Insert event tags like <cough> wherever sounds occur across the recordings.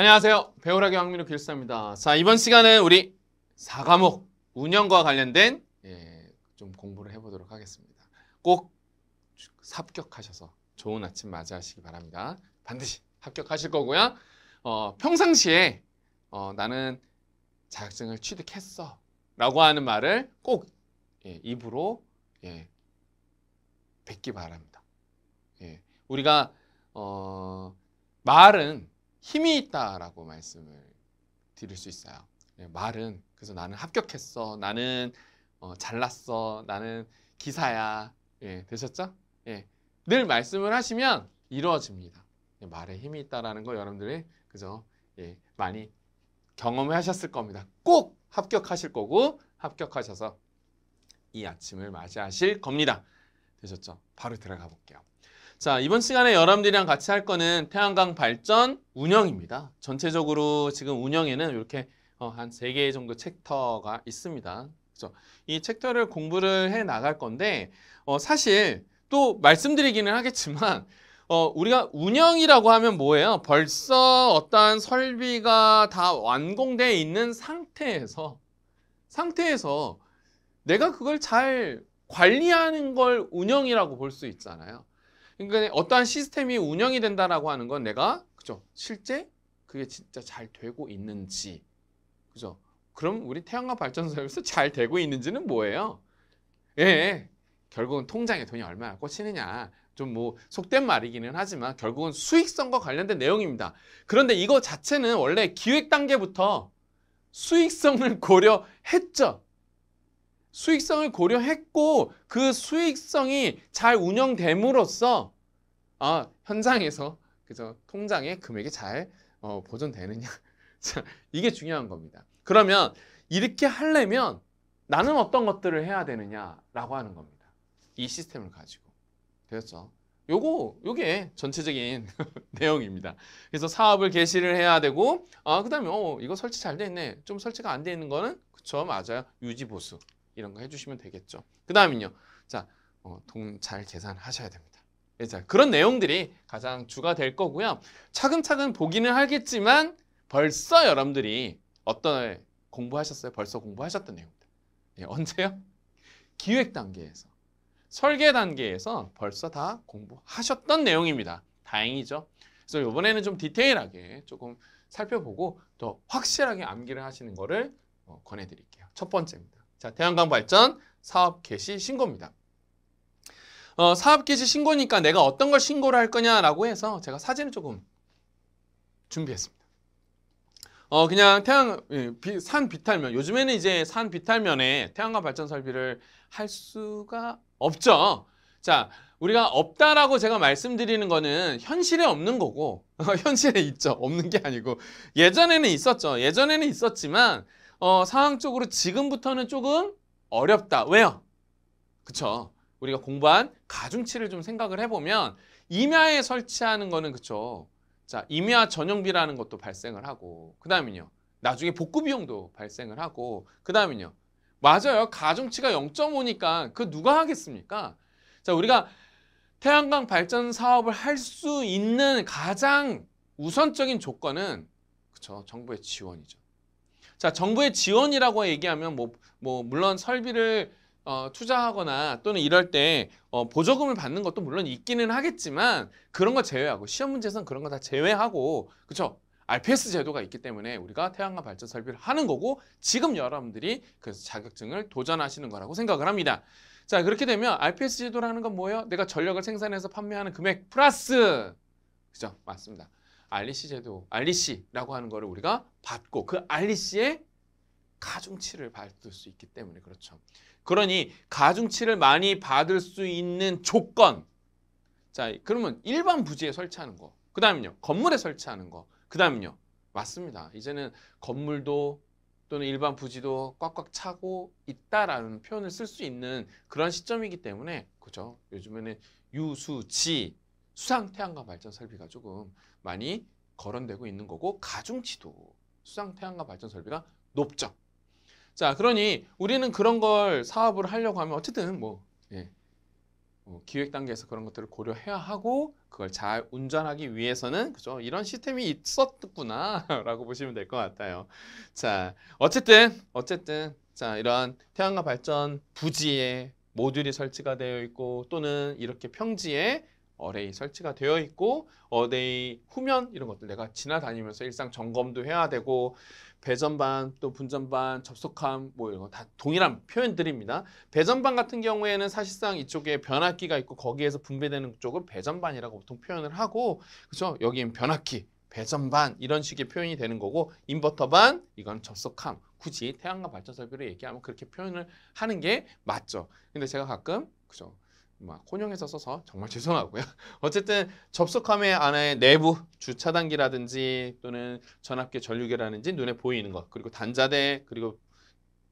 안녕하세요. 배우라기 황민우 길사입니다. 자, 이번 시간은 우리 4과목 운영과 관련된 예, 좀 공부를 해보도록 하겠습니다. 꼭 합격하셔서 좋은 아침 맞이하시기 바랍니다. 반드시 합격하실 거고요. 어, 평상시에 어, 나는 자격증을 취득했어 라고 하는 말을 꼭 예, 입으로 예, 뱉기 바랍니다. 예, 우리가 어, 말은 힘이 있다라고 말씀을 드릴 수 있어요. 예, 말은 그래서 나는 합격했어, 나는 어, 잘났어, 나는 기사야. 예, 되셨죠? 예, 늘 말씀을 하시면 이루어집니다. 예, 말에 힘이 있다라는 거 여러분들이 그죠? 예, 많이 경험하셨을 겁니다. 꼭 합격하실 거고 합격하셔서 이 아침을 맞이하실 겁니다. 되셨죠? 바로 들어가 볼게요. 자, 이번 시간에 여러분들이랑 같이 할 거는 태양광 발전 운영입니다. 전체적으로 지금 운영에는 이렇게 어, 한 3개 정도 챕터가 있습니다. 그렇죠? 이 챕터를 공부를 해 나갈 건데 어, 사실 또 말씀드리기는 하겠지만 어, 우리가 운영이라고 하면 뭐예요? 벌써 어떠한 설비가 다 완공되어 있는 상태에서 상태에서 내가 그걸 잘 관리하는 걸 운영이라고 볼 수 있잖아요. 그러니까 어떠한 시스템이 운영이 된다라고 하는 건 내가 그죠? 실제 그게 진짜 잘 되고 있는지 그죠? 그럼 우리 태양광 발전소에서 잘 되고 있는지는 뭐예요? 예, 예, 결국은 통장에 돈이 얼마나 꽂히느냐 좀 뭐 속된 말이기는 하지만 결국은 수익성과 관련된 내용입니다. 그런데 이거 자체는 원래 기획 단계부터 수익성을 고려했죠. 수익성을 고려했고 그 수익성이 잘 운영됨으로써 아, 현장에서 그죠 통장의 금액이 잘 어, 보존되느냐 <laughs> 자, 이게 중요한 겁니다. 그러면 이렇게 하려면 나는 어떤 것들을 해야 되느냐라고 하는 겁니다. 이 시스템을 가지고 되었죠. 요거 요게 전체적인 <laughs> 내용입니다. 그래서 사업을 개시를 해야 되고 아 그다음에 어 이거 설치 잘 돼 있네. 좀 설치가 안 돼 있는 거는 그쵸 맞아요 유지 보수 이런 거 해주시면 되겠죠. 그 다음은요. 자, 어, 돈잘 계산하셔야 됩니다. 예, 자, 그런 내용들이 가장 주가 될 거고요. 차근차근 보기는 하겠지만 벌써 여러분들이 어떤 공부하셨어요? 벌써 공부하셨던 내용들. 예, 언제요? 기획 단계에서. 설계 단계에서 벌써 다 공부하셨던 내용입니다. 다행이죠. 그래서 이번에는 좀 디테일하게 조금 살펴보고 더 확실하게 암기를 하시는 거를 어, 권해드릴게요. 첫 번째입니다. 자, 태양광 발전 사업 개시 신고입니다. 어, 사업 개시 신고니까 내가 어떤 걸 신고를 할 거냐라고 해서 제가 사진을 조금 준비했습니다. 어, 그냥 태양, 예, 산 비탈면, 요즘에는 이제 산 비탈면에 태양광 발전 설비를 할 수가 없죠. 자, 우리가 없다라고 제가 말씀드리는 거는 현실에 없는 거고 <laughs> 현실에 있죠. 없는 게 아니고 예전에는 있었죠. 예전에는 있었지만 어, 상황적으로 지금부터는 조금 어렵다. 왜요? 그쵸? 우리가 공부한 가중치를 좀 생각을 해보면 임야에 설치하는 거는 그쵸? 자, 임야 전용비라는 것도 발생을 하고 그 다음은요. 나중에 복구 비용도 발생을 하고 그 다음은요. 맞아요. 가중치가 0.5니까 그 누가 하겠습니까? 자, 우리가 태양광 발전 사업을 할 수 있는 가장 우선적인 조건은 그쵸 정부의 지원이죠. 자, 정부의 지원이라고 얘기하면 뭐, 뭐 물론 설비를 어, 투자하거나 또는 이럴 때 어, 보조금을 받는 것도 물론 있기는 하겠지만 그런 거 제외하고 시험 문제선 그런 거 다 제외하고 그쵸 RPS 제도가 있기 때문에 우리가 태양광 발전 설비를 하는 거고 지금 여러분들이 그 자격증을 도전하시는 거라고 생각을 합니다. 자 그렇게 되면 RPS 제도라는 건 뭐예요? 내가 전력을 생산해서 판매하는 금액 플러스 그죠? 맞습니다. 알리시 제도, 알리시라고 하는 거를 우리가 받고 그알리시의 가중치를 받을 수 있기 때문에 그렇죠. 그러니 가중치를 많이 받을 수 있는 조건. 자, 그러면 일반 부지에 설치하는 거. 그 다음은요. 건물에 설치하는 거. 그 다음은요. 맞습니다. 이제는 건물도 또는 일반 부지도 꽉꽉 차고 있다라는 표현을 쓸 수 있는 그런 시점이기 때문에 그죠. 요즘에는 유수지 수상 태양광 발전 설비가 조금 많이 거론되고 있는 거고 가중치도 수상 태양광 발전 설비가 높죠. 자, 그러니 우리는 그런 걸 사업을 하려고 하면 어쨌든 뭐, 예, 뭐 기획 단계에서 그런 것들을 고려해야 하고 그걸 잘 운전하기 위해서는 그죠 이런 시스템이 있었구나라고 <laughs> 보시면 될 것 같아요. 자, 어쨌든 어쨌든 자이런 태양광 발전 부지에 모듈이 설치가 되어 있고 또는 이렇게 평지에 어레이 설치가 되어 있고 어레이 후면 이런 것들 내가 지나다니면서 일상 점검도 해야 되고 배전반 또 분전반 접속함 뭐 이런 거 다 동일한 표현들입니다. 배전반 같은 경우에는 사실상 이쪽에 변압기가 있고 거기에서 분배되는 쪽을 배전반이라고 보통 표현을 하고 그렇죠? 여기는 변압기 배전반 이런 식의 표현이 되는 거고 인버터반 이건 접속함 굳이 태양광 발전 설비를 얘기하면 그렇게 표현을 하는 게 맞죠. 근데 제가 가끔 그죠 막 혼용해서 써서 정말 <laughs> 죄송하고요. 어쨌든 접속함의 안에 내부 주차단기라든지 또는 전압계 전류계라든지 눈에 보이는 것 그리고 단자대 그리고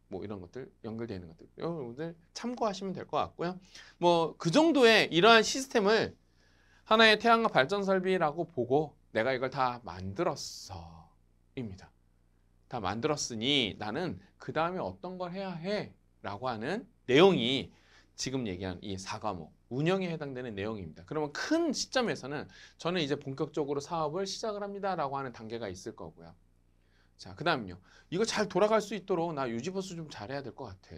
뭐 이런 것들 연결되어 있는 것들 여러분들 참고하시면 될 것 같고요. 뭐 그 정도의 이러한 시스템을 하나의 태양과 발전 설비라고 보고 내가 이걸 다 만들었어 입니다. 다 만들었으니 나는 그 다음에 어떤 걸 해야 해 라고 하는 내용이 지금 얘기한 이 4과목 운영에 해당되는 내용입니다. 그러면 큰 시점에서는 저는 이제 본격적으로 사업을 시작을 합니다라고 하는 단계가 있을 거고요. 자, 그 다음요. 이거 잘 돌아갈 수 있도록 나 유지보수 좀 잘해야 될 것 같아.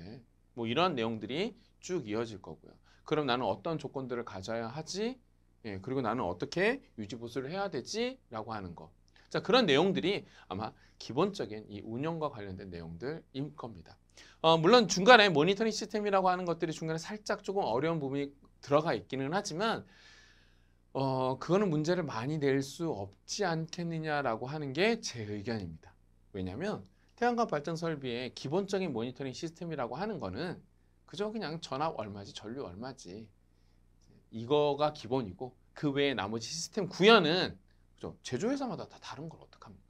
뭐이런 내용들이 쭉 이어질 거고요. 그럼 나는 어떤 조건들을 가져야 하지? 예, 그리고 나는 어떻게 유지보수를 해야 되지? 라고 하는 거. 자, 그런 내용들이 아마 기본적인 이 운영과 관련된 내용들일 겁니다. 어, 물론 중간에 모니터링 시스템이라고 하는 것들이 중간에 살짝 조금 어려운 부분이 들어가 있기는 하지만 어, 그거는 문제를 많이 낼 수 없지 않겠느냐라고 하는 게 제 의견입니다. 왜냐하면 태양광 발전 설비의 기본적인 모니터링 시스템이라고 하는 거는 그저 그냥 전압 얼마지 전류 얼마지 이거가 기본이고 그 외에 나머지 시스템 구현은 그죠? 제조회사마다 다 다른 걸 어떡합니까?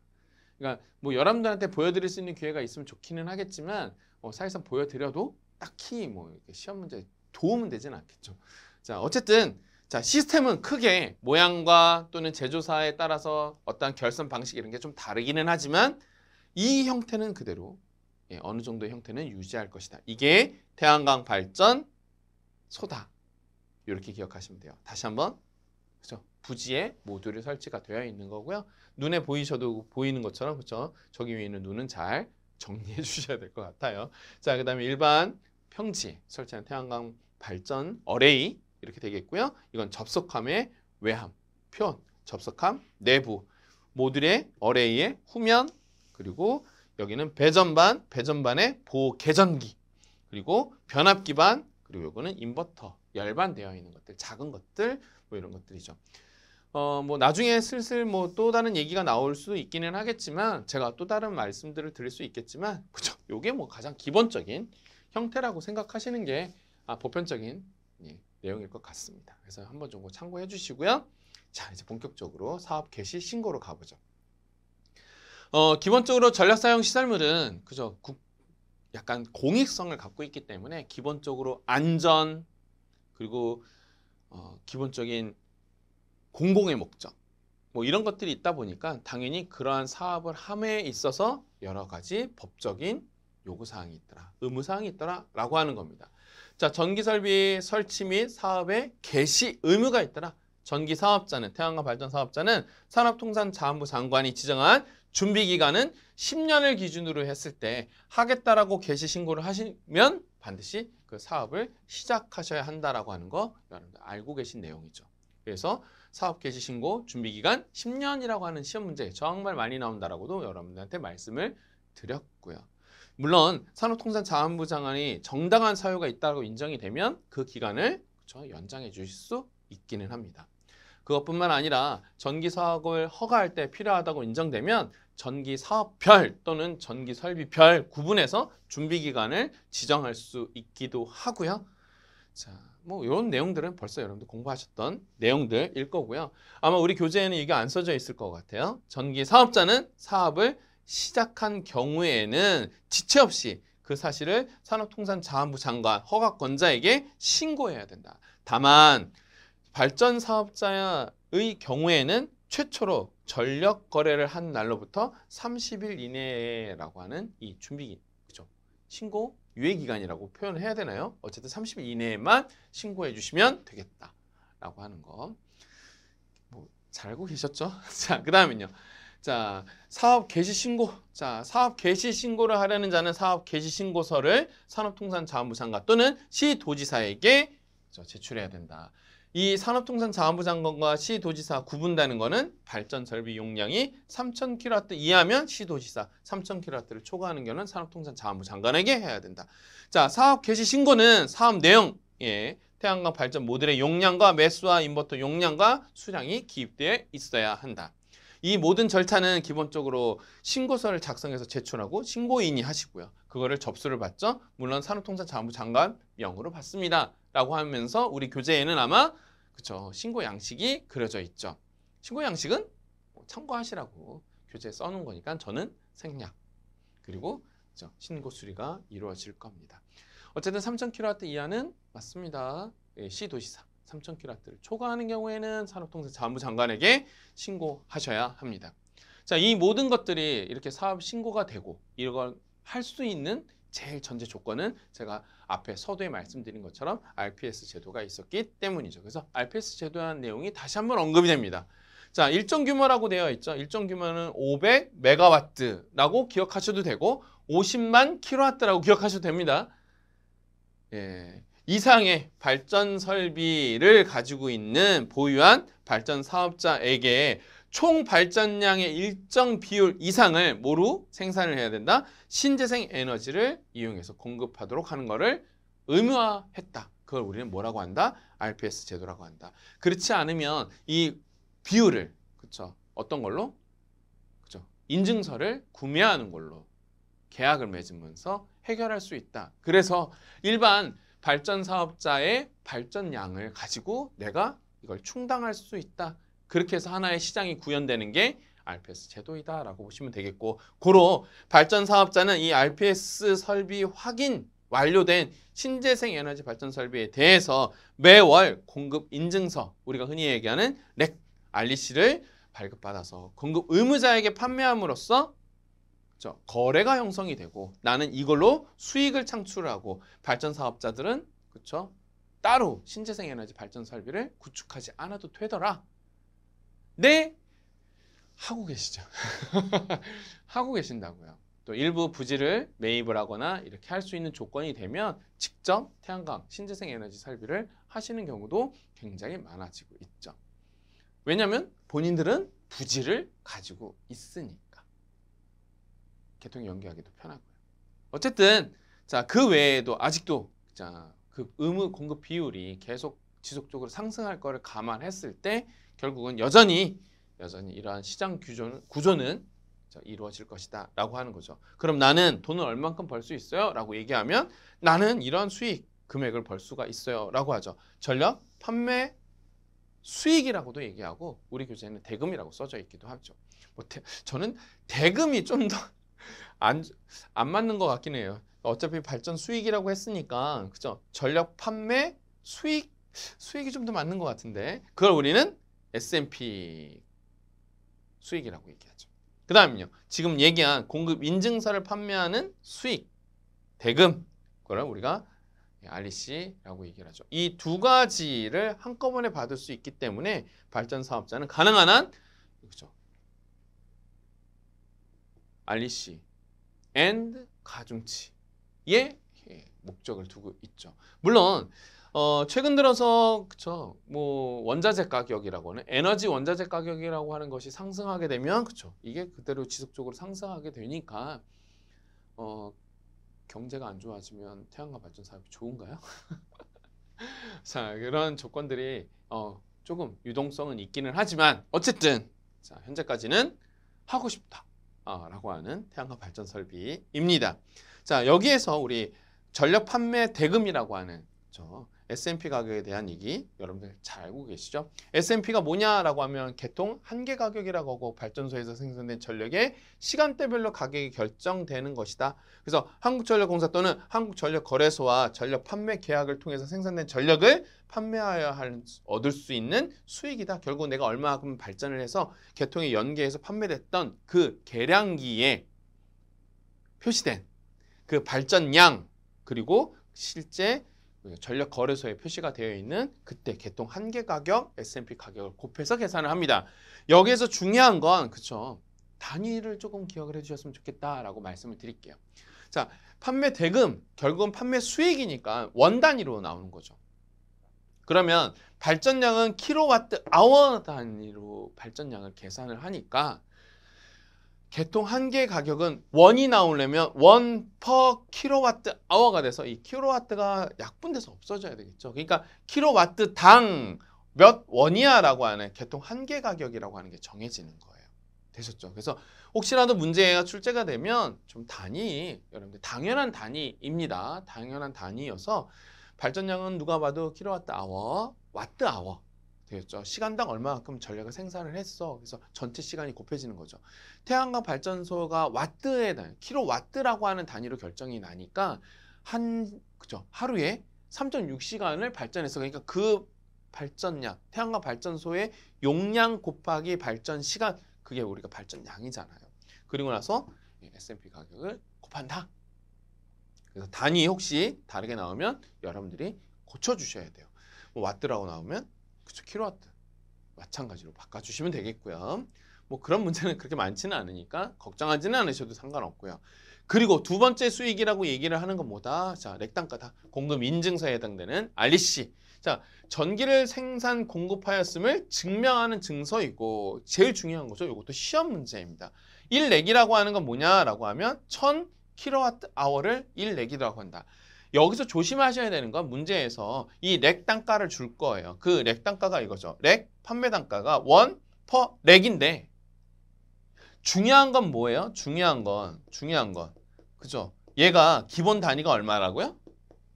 그러니까 뭐 여러분들한테 보여드릴 수 있는 기회가 있으면 좋기는 하겠지만 어, 사실상 보여드려도 딱히 뭐 시험 문제 도움은 되진 않겠죠. 자, 어쨌든 자, 시스템은 크게 모양과 또는 제조사에 따라서 어떠한 결선 방식 이런 게 좀 다르기는 하지만 이 형태는 그대로 예, 어느 정도의 형태는 유지할 것이다. 이게 태양광 발전 소다. 이렇게 기억하시면 돼요. 다시 한번 그죠? 부지에 모듈이 설치가 되어 있는 거고요. 눈에 보이셔도 보이는 것처럼 그렇죠? 저기 위에 있는 눈은 잘 정리해 <laughs> 주셔야 될 것 같아요. 자, 그 다음에 일반 평지 설치한 태양광 발전 어레이 이렇게 되겠고요. 이건 접속함의 외함, 표현, 접속함, 내부, 모듈의 어레이의 후면, 그리고 여기는 배전반, 배전반의 보호 개전기, 그리고 변압기반, 그리고 이거는 인버터, 열반되어 있는 것들, 작은 것들, 뭐 이런 것들이죠. 어뭐 나중에 슬슬 뭐 또 다른 얘기가 나올 수 있기는 하겠지만 제가 또 다른 말씀들을 드릴 수 있겠지만 <laughs> 그죠? 요게 뭐 가장 기본적인 형태라고 생각하시는 게 아, 보편적인 예, 내용일 것 같습니다. 그래서 한번 정 참고해 주시고요. 자 이제 본격적으로 사업 개시 신고로 가보죠. 어 기본적으로 전략 사용 시설물은 그죠? 국, 약간 공익성을 갖고 있기 때문에 기본적으로 안전 그리고 어, 기본적인 공공의 목적 뭐 이런 것들이 있다 보니까 당연히 그러한 사업을 함에 있어서 여러 가지 법적인 요구사항이 있더라, 의무사항이 있더라 라고 하는 겁니다. 자, 전기설비 설치 및 사업의 개시 의무가 있더라. 전기사업자는, 태양광 발전사업자는 산업통상자원부 장관이 지정한 준비기간은 10년을 기준으로 했을 때 하겠다라고 개시 신고를 하시면 반드시 그 사업을 시작하셔야 한다라고 하는 거 여러분들 알고 계신 내용이죠. 그래서 사업 개시 신고 준비 기간 10년이라고 하는 시험 문제 정말 많이 나온다라고도 여러분들한테 말씀을 드렸고요. 물론 산업통상자원부 장관이 정당한 사유가 있다고 인정이 되면 그 기간을 연장해 주실 수 있기는 합니다. 그것뿐만 아니라 전기 사업을 허가할 때 필요하다고 인정되면 전기 사업별 또는 전기 설비별 구분해서 준비 기간을 지정할 수 있기도 하고요. 자, 뭐 이런 내용들은 벌써 여러분들 공부하셨던 내용들일 거고요. 아마 우리 교재에는 이게 안 써져 있을 것 같아요. 전기 사업자는 사업을 시작한 경우에는 지체 없이 그 사실을 산업통상자원부 장관 허가권자에게 신고해야 된다. 다만 발전 사업자의 경우에는 최초로 전력 거래를 한 날로부터 30일 이내라고 하는 이 준비기 그죠? 신고 유예기간이라고 표현을 해야 되나요? 어쨌든 30일 이내에만 신고해 주시면 되겠다. 라고 하는 거. 뭐, 잘 알고 계셨죠? <laughs> 자, 그 다음은요. 자, 사업 개시 신고. 자, 사업 개시 신고를 하려는 자는 사업 개시 신고서를 산업통상자원부상과 또는 시도지사에게 제출해야 된다. 이 산업통상자원부 장관과 시도지사 구분다는 거는 발전 설비 용량이 3,000kW 이하면 시도지사, 3,000kW를 초과하는 경우는 산업통상자원부 장관에게 해야 된다. 자, 사업 개시 신고는 사업 내용, 예, 태양광 발전 모델의 용량과 매수와 인버터 용량과 수량이 기입되어 있어야 한다. 이 모든 절차는 기본적으로 신고서를 작성해서 제출하고 신고인이 하시고요. 그거를 접수를 받죠. 물론 산업통상자원부 장관 명으로 받습니다. 라고 하면서 우리 교재에는 아마 그렇죠. 신고 양식이 그려져 있죠. 신고 양식은 뭐 참고하시라고 교재에 써놓은 거니까 저는 생략. 그리고 그렇죠? 신고 수리가 이루어질 겁니다. 어쨌든 3,000kW 이하는 맞습니다. 예, C 도시사 3,000kW를 초과하는 경우에는 산업통상 자원부 장관에게 신고하셔야 합니다. 자, 이 모든 것들이 이렇게 사업 신고가 되고 이걸 할 수 있는 제일 전제 조건은 제가 앞에 서두에 말씀드린 것처럼 RPS 제도가 있었기 때문이죠. 그래서 RPS 제도라는 내용이 다시 한번 언급이 됩니다. 자, 일정 규모라고 되어 있죠. 일정 규모는 500메가와트라고 기억하셔도 되고 50만 킬로와트라고 기억하셔도 됩니다. 예, 이상의 발전 설비를 가지고 있는 보유한 발전 사업자에게 총 발전량의 일정 비율 이상을 모두 생산을 해야 된다. 신재생 에너지를 이용해서 공급하도록 하는 것을 의무화했다. 그걸 우리는 뭐라고 한다? RPS 제도라고 한다. 그렇지 않으면 이 비율을 그쵸 어떤 걸로 그쵸 인증서를 구매하는 걸로 계약을 맺으면서 해결할 수 있다. 그래서 일반 발전 사업자의 발전량을 가지고 내가 이걸 충당할 수 있다. 그렇게 해서 하나의 시장이 구현되는 게 RPS 제도이다라고 보시면 되겠고 고로 발전 사업자는 이 RPS 설비 확인 완료된 신재생 에너지 발전 설비에 대해서 매월 공급 인증서 우리가 흔히 얘기하는 렉알리 c 를 발급받아서 공급 의무자에게 판매함으로써 그렇죠? 거래가 형성이 되고 나는 이걸로 수익을 창출하고 발전 사업자들은 그렇죠 따로 신재생 에너지 발전 설비를 구축하지 않아도 되더라 네 하고 계시죠. <laughs> 하고 계신다고요. 또 일부 부지를 매입을 하거나 이렇게 할 수 있는 조건이 되면 직접 태양광 신재생 에너지 설비를 하시는 경우도 굉장히 많아지고 있죠. 왜냐하면 본인들은 부지를 가지고 있으니까. 개통 연기하기도 편하고요. 어쨌든 자그 외에도 아직도 자그 의무 공급 비율이 계속 지속적으로 상승할 거를 감안했을 때 결국은 여전히 여전히 이러한 시장 규조는, 구조는 이루어질 것이다 라고 하는 거죠. 그럼 나는 돈을 얼만큼 벌 수 있어요? 라고 얘기하면 나는 이런 수익 금액을 벌 수가 있어요 라고 하죠. 전력 판매 수익이라고도 얘기하고 우리 교재는 대금이라고 써져 있기도 하죠. 뭐 대, 저는 대금이 좀 더 안 안 <laughs> 맞는 것 같긴 해요. 어차피 발전 수익이라고 했으니까 그죠? 전력 판매 수익 수익이 좀 더 맞는 것 같은데 그걸 우리는 S&P 수익이라고 얘기하죠. 그 다음요. 지금 얘기한 공급 인증서를 판매하는 수익, 대금, 그걸 우리가 REC라고 얘기 하죠. 이 두 가지를 한꺼번에 받을 수 있기 때문에 발전 사업자는 가능한 한 그렇죠. REC and 가중치의 목적을 두고 있죠. 물론 어, 최근 들어서 그쵸 뭐 원자재 가격이라고는 에너지 원자재 가격이라고 하는 것이 상승하게 되면 그쵸 이게 그대로 지속적으로 상승하게 되니까 어, 경제가 안 좋아지면 태양광 발전 사업이 좋은가요? <laughs> 자 그런 조건들이 어, 조금 유동성은 있기는 하지만 어쨌든 자 현재까지는 하고 싶다. 어, 라고 하는 태양광 발전 설비입니다. 자, 여기에서 우리 전력 판매 대금이라고 하는 저 S&P 가격에 대한 얘기 여러분들 잘 알고 계시죠? S&P가 뭐냐라고 하면 개통 한계 가격이라고 하고 발전소에서 생산된 전력의 시간대별로 가격이 결정되는 것이다. 그래서 한국전력공사 또는 한국전력거래소와 전력 판매 계약을 통해서 생산된 전력을 판매하여 할, 얻을 수 있는 수익이다. 결국 내가 얼마큼 발전을 해서 개통이 연계해서 판매됐던 그 계량기에 표시된 그 발전량 그리고 실제 그 전력 거래소에 표시가 되어 있는 그때 개통 한 개 가격 S&P 가격을 곱해서 계산을 합니다. 여기에서 중요한 건 그쵸 단위를 조금 기억을 해주셨으면 좋겠다라고 말씀을 드릴게요. 자 판매 대금 결국은 판매 수익이니까 원 단위로 나오는 거죠. 그러면 발전량은 킬로와트 아워 단위로 발전량을 계산을 하니까 개통 한개 가격은 원이 나오려면 원 퍼 킬로와트 아워가 돼서 이 킬로와트가 약분돼서 없어져야 되겠죠. 그러니까 킬로와트 당 몇 원이야라고 하는 개통 한 개 가격이라고 하는 게 정해지는 거예요. 되셨죠? 그래서 혹시라도 문제가 출제가 되면 좀 단위 여러분들 당연한 단위입니다. 당연한 단위여서 발전량은 누가 봐도 킬로와트 아워, 와트 아워 되겠죠. 시간당 얼마만큼 전력을 생산을 했어. 그래서 전체 시간이 곱해지는 거죠. 태양광 발전소가 와트에 단, 키로와트라고 하는 단위로 결정이 나니까 한 그죠. 하루에 3.6시간을 발전해서 그러니까 그 발전량, 태양광 발전소의 용량 곱하기 발전 시간 그게 우리가 발전량이잖아요. 그리고 나서 예, S&P 가격을 곱한다. 그래서 단위 혹시 다르게 나오면 여러분들이 고쳐주셔야 돼요. 뭐 와트라고 나오면 그쵸 킬로와트 마찬가지로 바꿔주시면 되겠고요. 뭐 그런 문제는 그렇게 많지는 않으니까 걱정하지는 않으셔도 상관없고요. 그리고 두 번째 수익이라고 얘기를 하는 건 뭐다? 자, 렉단가 다 공급 인증서에 해당되는 알리 c 자, 전기를 생산 공급하였음을 증명하는 증서이고 제일 중요한 거죠. 이것도 시험 문제입니다. 1렉이라고 하는 건 뭐냐라고 하면 1000kWh를 1렉이라고 한다. 여기서 조심하셔야 되는 건 문제에서 이 렉 단가를 줄 거예요. 그 렉 단가가 이거죠. 렉 판매 단가가 원 퍼 렉인데 중요한 건 뭐예요? 중요한 건 중요한 건 그죠? 얘가 기본 단위가 얼마라고요?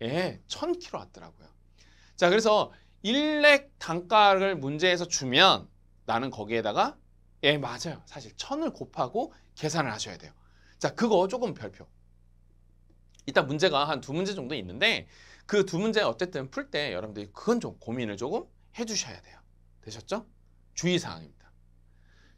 예, 1000kg 왔더라고요. 자, 그래서 1렉 단가를 문제에서 주면 나는 거기에다가 예, 맞아요. 사실 1000을 곱하고 계산을 하셔야 돼요. 자, 그거 조금 별표. 일단 문제가 한 두 문제 정도 있는데 그 두 문제 어쨌든 풀 때 여러분들이 그건 좀 고민을 조금 해주셔야 돼요. 되셨죠? 주의사항입니다.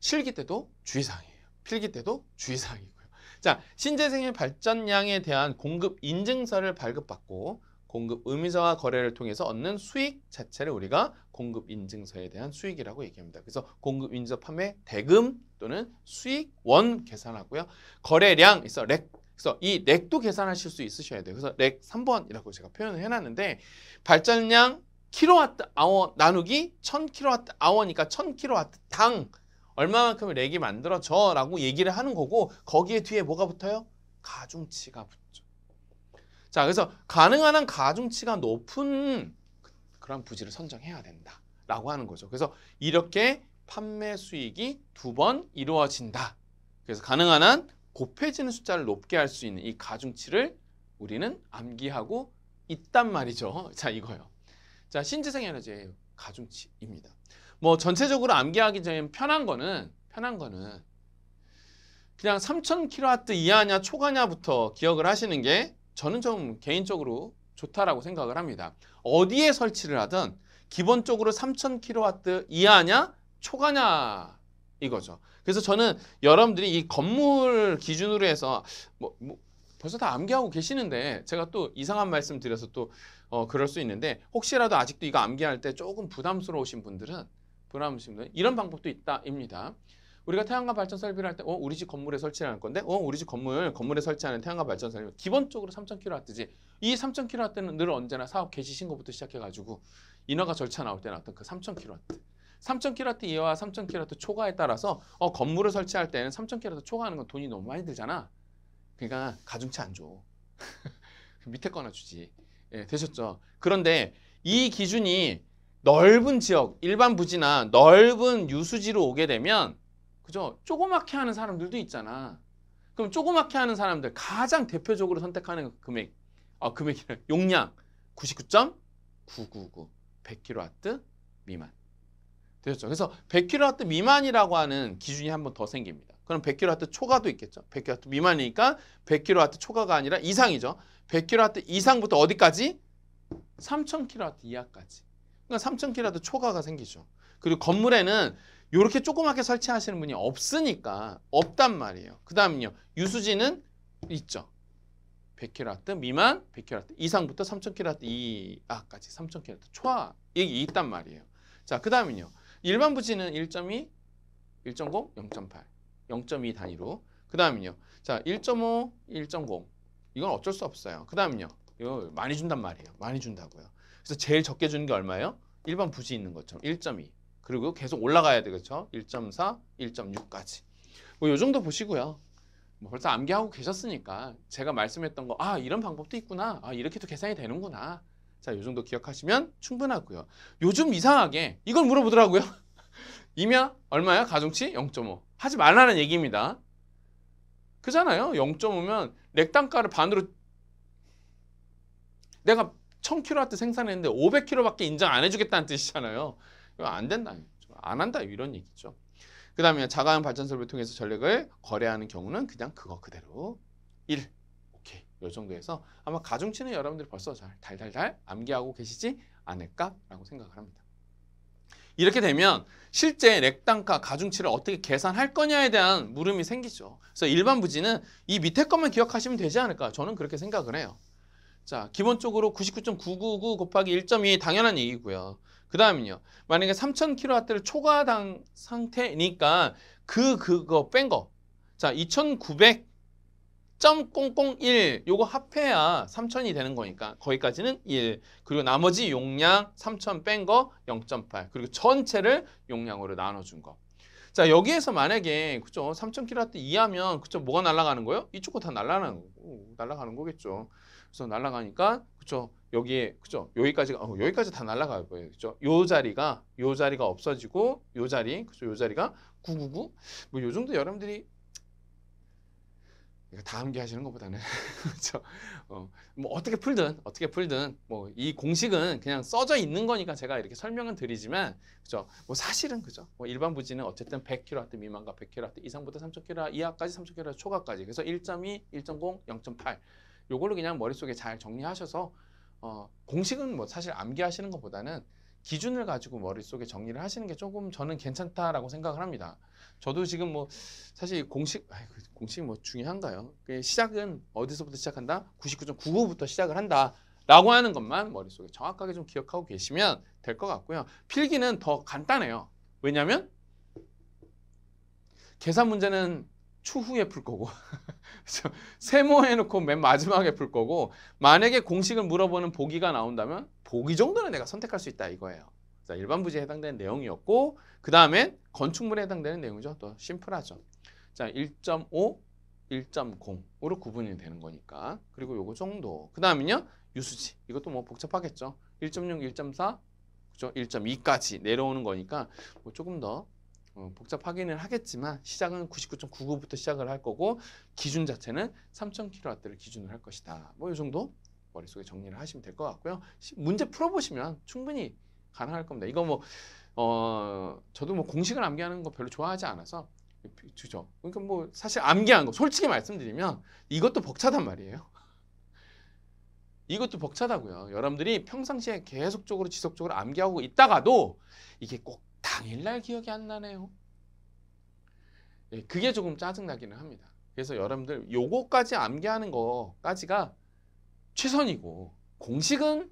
실기 때도 주의사항이에요. 필기 때도 주의사항이고요. 자, 신재생의 발전량에 대한 공급 인증서를 발급받고 공급 의미자와 거래를 통해서 얻는 수익 자체를 우리가 공급 인증서에 대한 수익이라고 얘기합니다. 그래서 공급 인증서 판매 대금 또는 수익원 계산하고요. 거래량 있어 렉 그래서 이 렉도 계산하실 수 있으셔야 돼요. 그래서 렉 3번이라고 제가 표현을 해놨는데 발전량 킬로와트 아워 나누기 1000킬로와트 아워니까 1000킬로와트 당 얼마만큼 렉이 만들어져라고 얘기를 하는 거고 거기에 뒤에 뭐가 붙어요? 가중치가 붙죠. 자, 그래서 가능한 한 가중치가 높은 그런 부지를 선정해야 된다라고 하는 거죠. 그래서 이렇게 판매 수익이 두 번 이루어진다. 그래서 가능한 한 곱해지는 숫자를 높게 할 수 있는 이 가중치를 우리는 암기하고 있단 말이죠. <laughs> 자, 이거요. 자, 신재생 에너지의 가중치입니다. 뭐 전체적으로 암기하기 전에 편한 거는 편한 거는 그냥 3,000kW 이하냐 초과냐부터 기억을 하시는 게 저는 좀 개인적으로 좋다라고 생각을 합니다. 어디에 설치를 하든 기본적으로 3,000kW 이하냐 초과냐 이거죠. 그래서 저는 여러분들이 이 건물 기준으로 해서 뭐, 뭐 벌써 다 암기하고 계시는데 제가 또 이상한 말씀 드려서 또 어, 그럴 수 있는데 혹시라도 아직도 이거 암기할 때 조금 부담스러우신 분들은 부담스러우신 분들은 이런 방법도 있다입니다. 우리가 태양광 발전 설비를 할 때, 어, 우리 집 건물에 설치하는 건데, 어, 우리 집 건물, 건물에 설치하는 태양광 발전 설비. 기본적으로 3,000kW지. 이 3,000kW는 늘 언제나 사업 개시 신고부터 시작해가지고, 인허가 절차 나올 때 나왔던 그 3,000kW. 3,000kW 이하와 3,000kW 초과에 따라서 어, 건물을 설치할 때는 3,000kW 초과하는 건 돈이 너무 많이 들잖아. 그러니까 가중치 안 줘. <laughs> 밑에 거나 주지. 예, 되셨죠? 그런데 이 기준이 넓은 지역, 일반 부지나 넓은 유수지로 오게 되면 그죠? 조그맣게 하는 사람들도 있잖아. 그럼 조그맣게 하는 사람들 가장 대표적으로 선택하는 금액, 어, 금액이 용량 99.999 100kW 미만. 되셨죠. 그래서 100kW 미만이라고 하는 기준이 한 번 더 생깁니다. 그럼 100kW 초과도 있겠죠. 100kW 미만이니까 100kW 초과가 아니라 이상이죠. 100kW 이상부터 어디까지? 3000kW 이하까지. 그러니까 3000kW 초과가 생기죠. 그리고 건물에는 이렇게 조그맣게 설치하시는 분이 없으니까 없단 말이에요. 그 다음은요. 유수지는 있죠. 100kW 미만, 100kW 이상부터 3000kW 이하까지 3000kW 초과 이게 있단 말이에요. 자, 그 다음은요. 일반 부지는 1.2, 1.0, 0.8, 0.2 단위로. 그 다음은요. 자, 1.5, 1.0. 이건 어쩔 수 없어요. 그 다음은요. 이거 많이 준단 말이에요. 많이 준다고요. 그래서 제일 적게 주는 게 얼마예요? 일반 부지 있는 것처럼 1.2. 그리고 계속 올라가야 되겠죠. 1.4, 1.6까지. 뭐 요 정도 보시고요. 뭐 벌써 암기하고 계셨으니까 제가 말씀했던 거 아 이런 방법도 있구나. 아 이렇게도 계산이 되는구나. 자, 요 정도 기억하시면 충분하고요. 요즘 이상하게 이걸 물어보더라고요. <laughs> 임야 얼마야? 가중치 0.5. 하지 말라는 얘기입니다. 그잖아요. 0.5면 렉단가를 반으로 내가 1000kW 생산했는데 500kW밖에 인정 안 해주겠다는 뜻이잖아요. 이거 안 된다. 안 한다. 이런 얘기죠. 그 다음에 자가용 발전소를 통해서 전력을 거래하는 경우는 그냥 그거 그대로 1. 요 정도에서 아마 가중치는 여러분들이 벌써 잘 달달달 암기하고 계시지 않을까라고 생각을 합니다. 이렇게 되면 실제 렉단가 가중치를 어떻게 계산할 거냐에 대한 물음이 생기죠. 그래서 일반 부지는 이 밑에 것만 기억하시면 되지 않을까 저는 그렇게 생각을 해요. 자, 기본적으로 99.999 곱하기 1.2 당연한 얘기고요. 그 다음은요. 만약에 3000kW를 초과당 상태니까 그 그거 뺀 거. 자, 2900 0.001 요거 합해야 3천이 되는 거니까 거기까지는 1 그리고 나머지 용량 3천 뺀거0.8 그리고 전체를 용량으로 나눠준 거 자 여기에서 만약에 그죠 3,000kW 이하면 그죠 뭐가 날아가는 거예요? 이쪽 거 다 날아가는 거 날아가는 거겠죠. 그래서 날아가니까 그죠 여기에 그죠 여기까지가 어, 여기까지 다 날아갈 거예요 그죠 요 자리가 요 자리가 없어지고 요 자리 그죠 요 자리가 999뭐요 정도 여러분들이 그러니까 다 함께 하시는 것보다는 그렇죠. <laughs> 어, 뭐 어떻게 풀든 어떻게 풀든 뭐 이 공식은 그냥 써져 있는 거니까 제가 이렇게 설명은 드리지만 그죠. 렇뭐 사실은 그죠. 뭐 일반 부지는 어쨌든 100kW 미만과 100kW 이상부터 3,000kW 이하까지 3,000kW 초과까지 그래서 1.2, 1.0, 0.8 요걸로 그냥 머릿속에 잘 정리하셔서 어, 공식은 뭐 사실 암기하시는 것보다는 기준을 가지고 머릿속에 정리를 하시는 게 조금 저는 괜찮다라고 생각을 합니다. 저도 지금 뭐 사실 공식 아이고, 그 공식 뭐 중요한가요? 시작은 어디서부터 시작한다? 9 9 9 5부터 시작을 한다. 라고 하는 것만 머릿속에 정확하게 좀 기억하고 계시면 될 것 같고요. 필기는 더 간단해요. 왜냐하면 계산 문제는 추후에 풀 거고 <laughs> 세모해놓고 맨 마지막에 풀 거고 만약에 공식을 물어보는 보기가 나온다면 보기 정도는 내가 선택할 수 있다 이거예요. 자, 일반 부지에 해당되는 내용이었고 그 다음엔 건축물에 해당되는 내용이죠. 또 심플하죠. 자, 1.5, 1.0으로 구분이 되는 거니까. 그리고 요거 정도. 그 다음은요. 유수지. 이것도 뭐 복잡하겠죠. 1.6, 1.4, 그죠? 1.2까지 내려오는 거니까 뭐 조금 더 어, 복잡하기는 하겠지만 시작은 99.99부터 시작을 할 거고 기준 자체는 3,000kW를 기준으로 할 것이다. 뭐 요 정도 머릿속에 정리를 하시면 될 것 같고요. 문제 풀어보시면 충분히 가능할 겁니다. 이거 뭐어 저도 뭐 공식을 암기하는 거 별로 좋아하지 않아서 주죠. 그러니까 뭐 사실 암기한 거 솔직히 말씀드리면 이것도 벅차단 말이에요. <laughs> 이것도 벅차다고요. 여러분들이 평상시에 계속적으로 지속적으로 암기하고 있다가도 이게 꼭 당일날 기억이 안 나네요. 예, 그게 조금 짜증나기는 합니다. 그래서 여러분들 요거까지 암기하는 거까지가 최선이고 공식은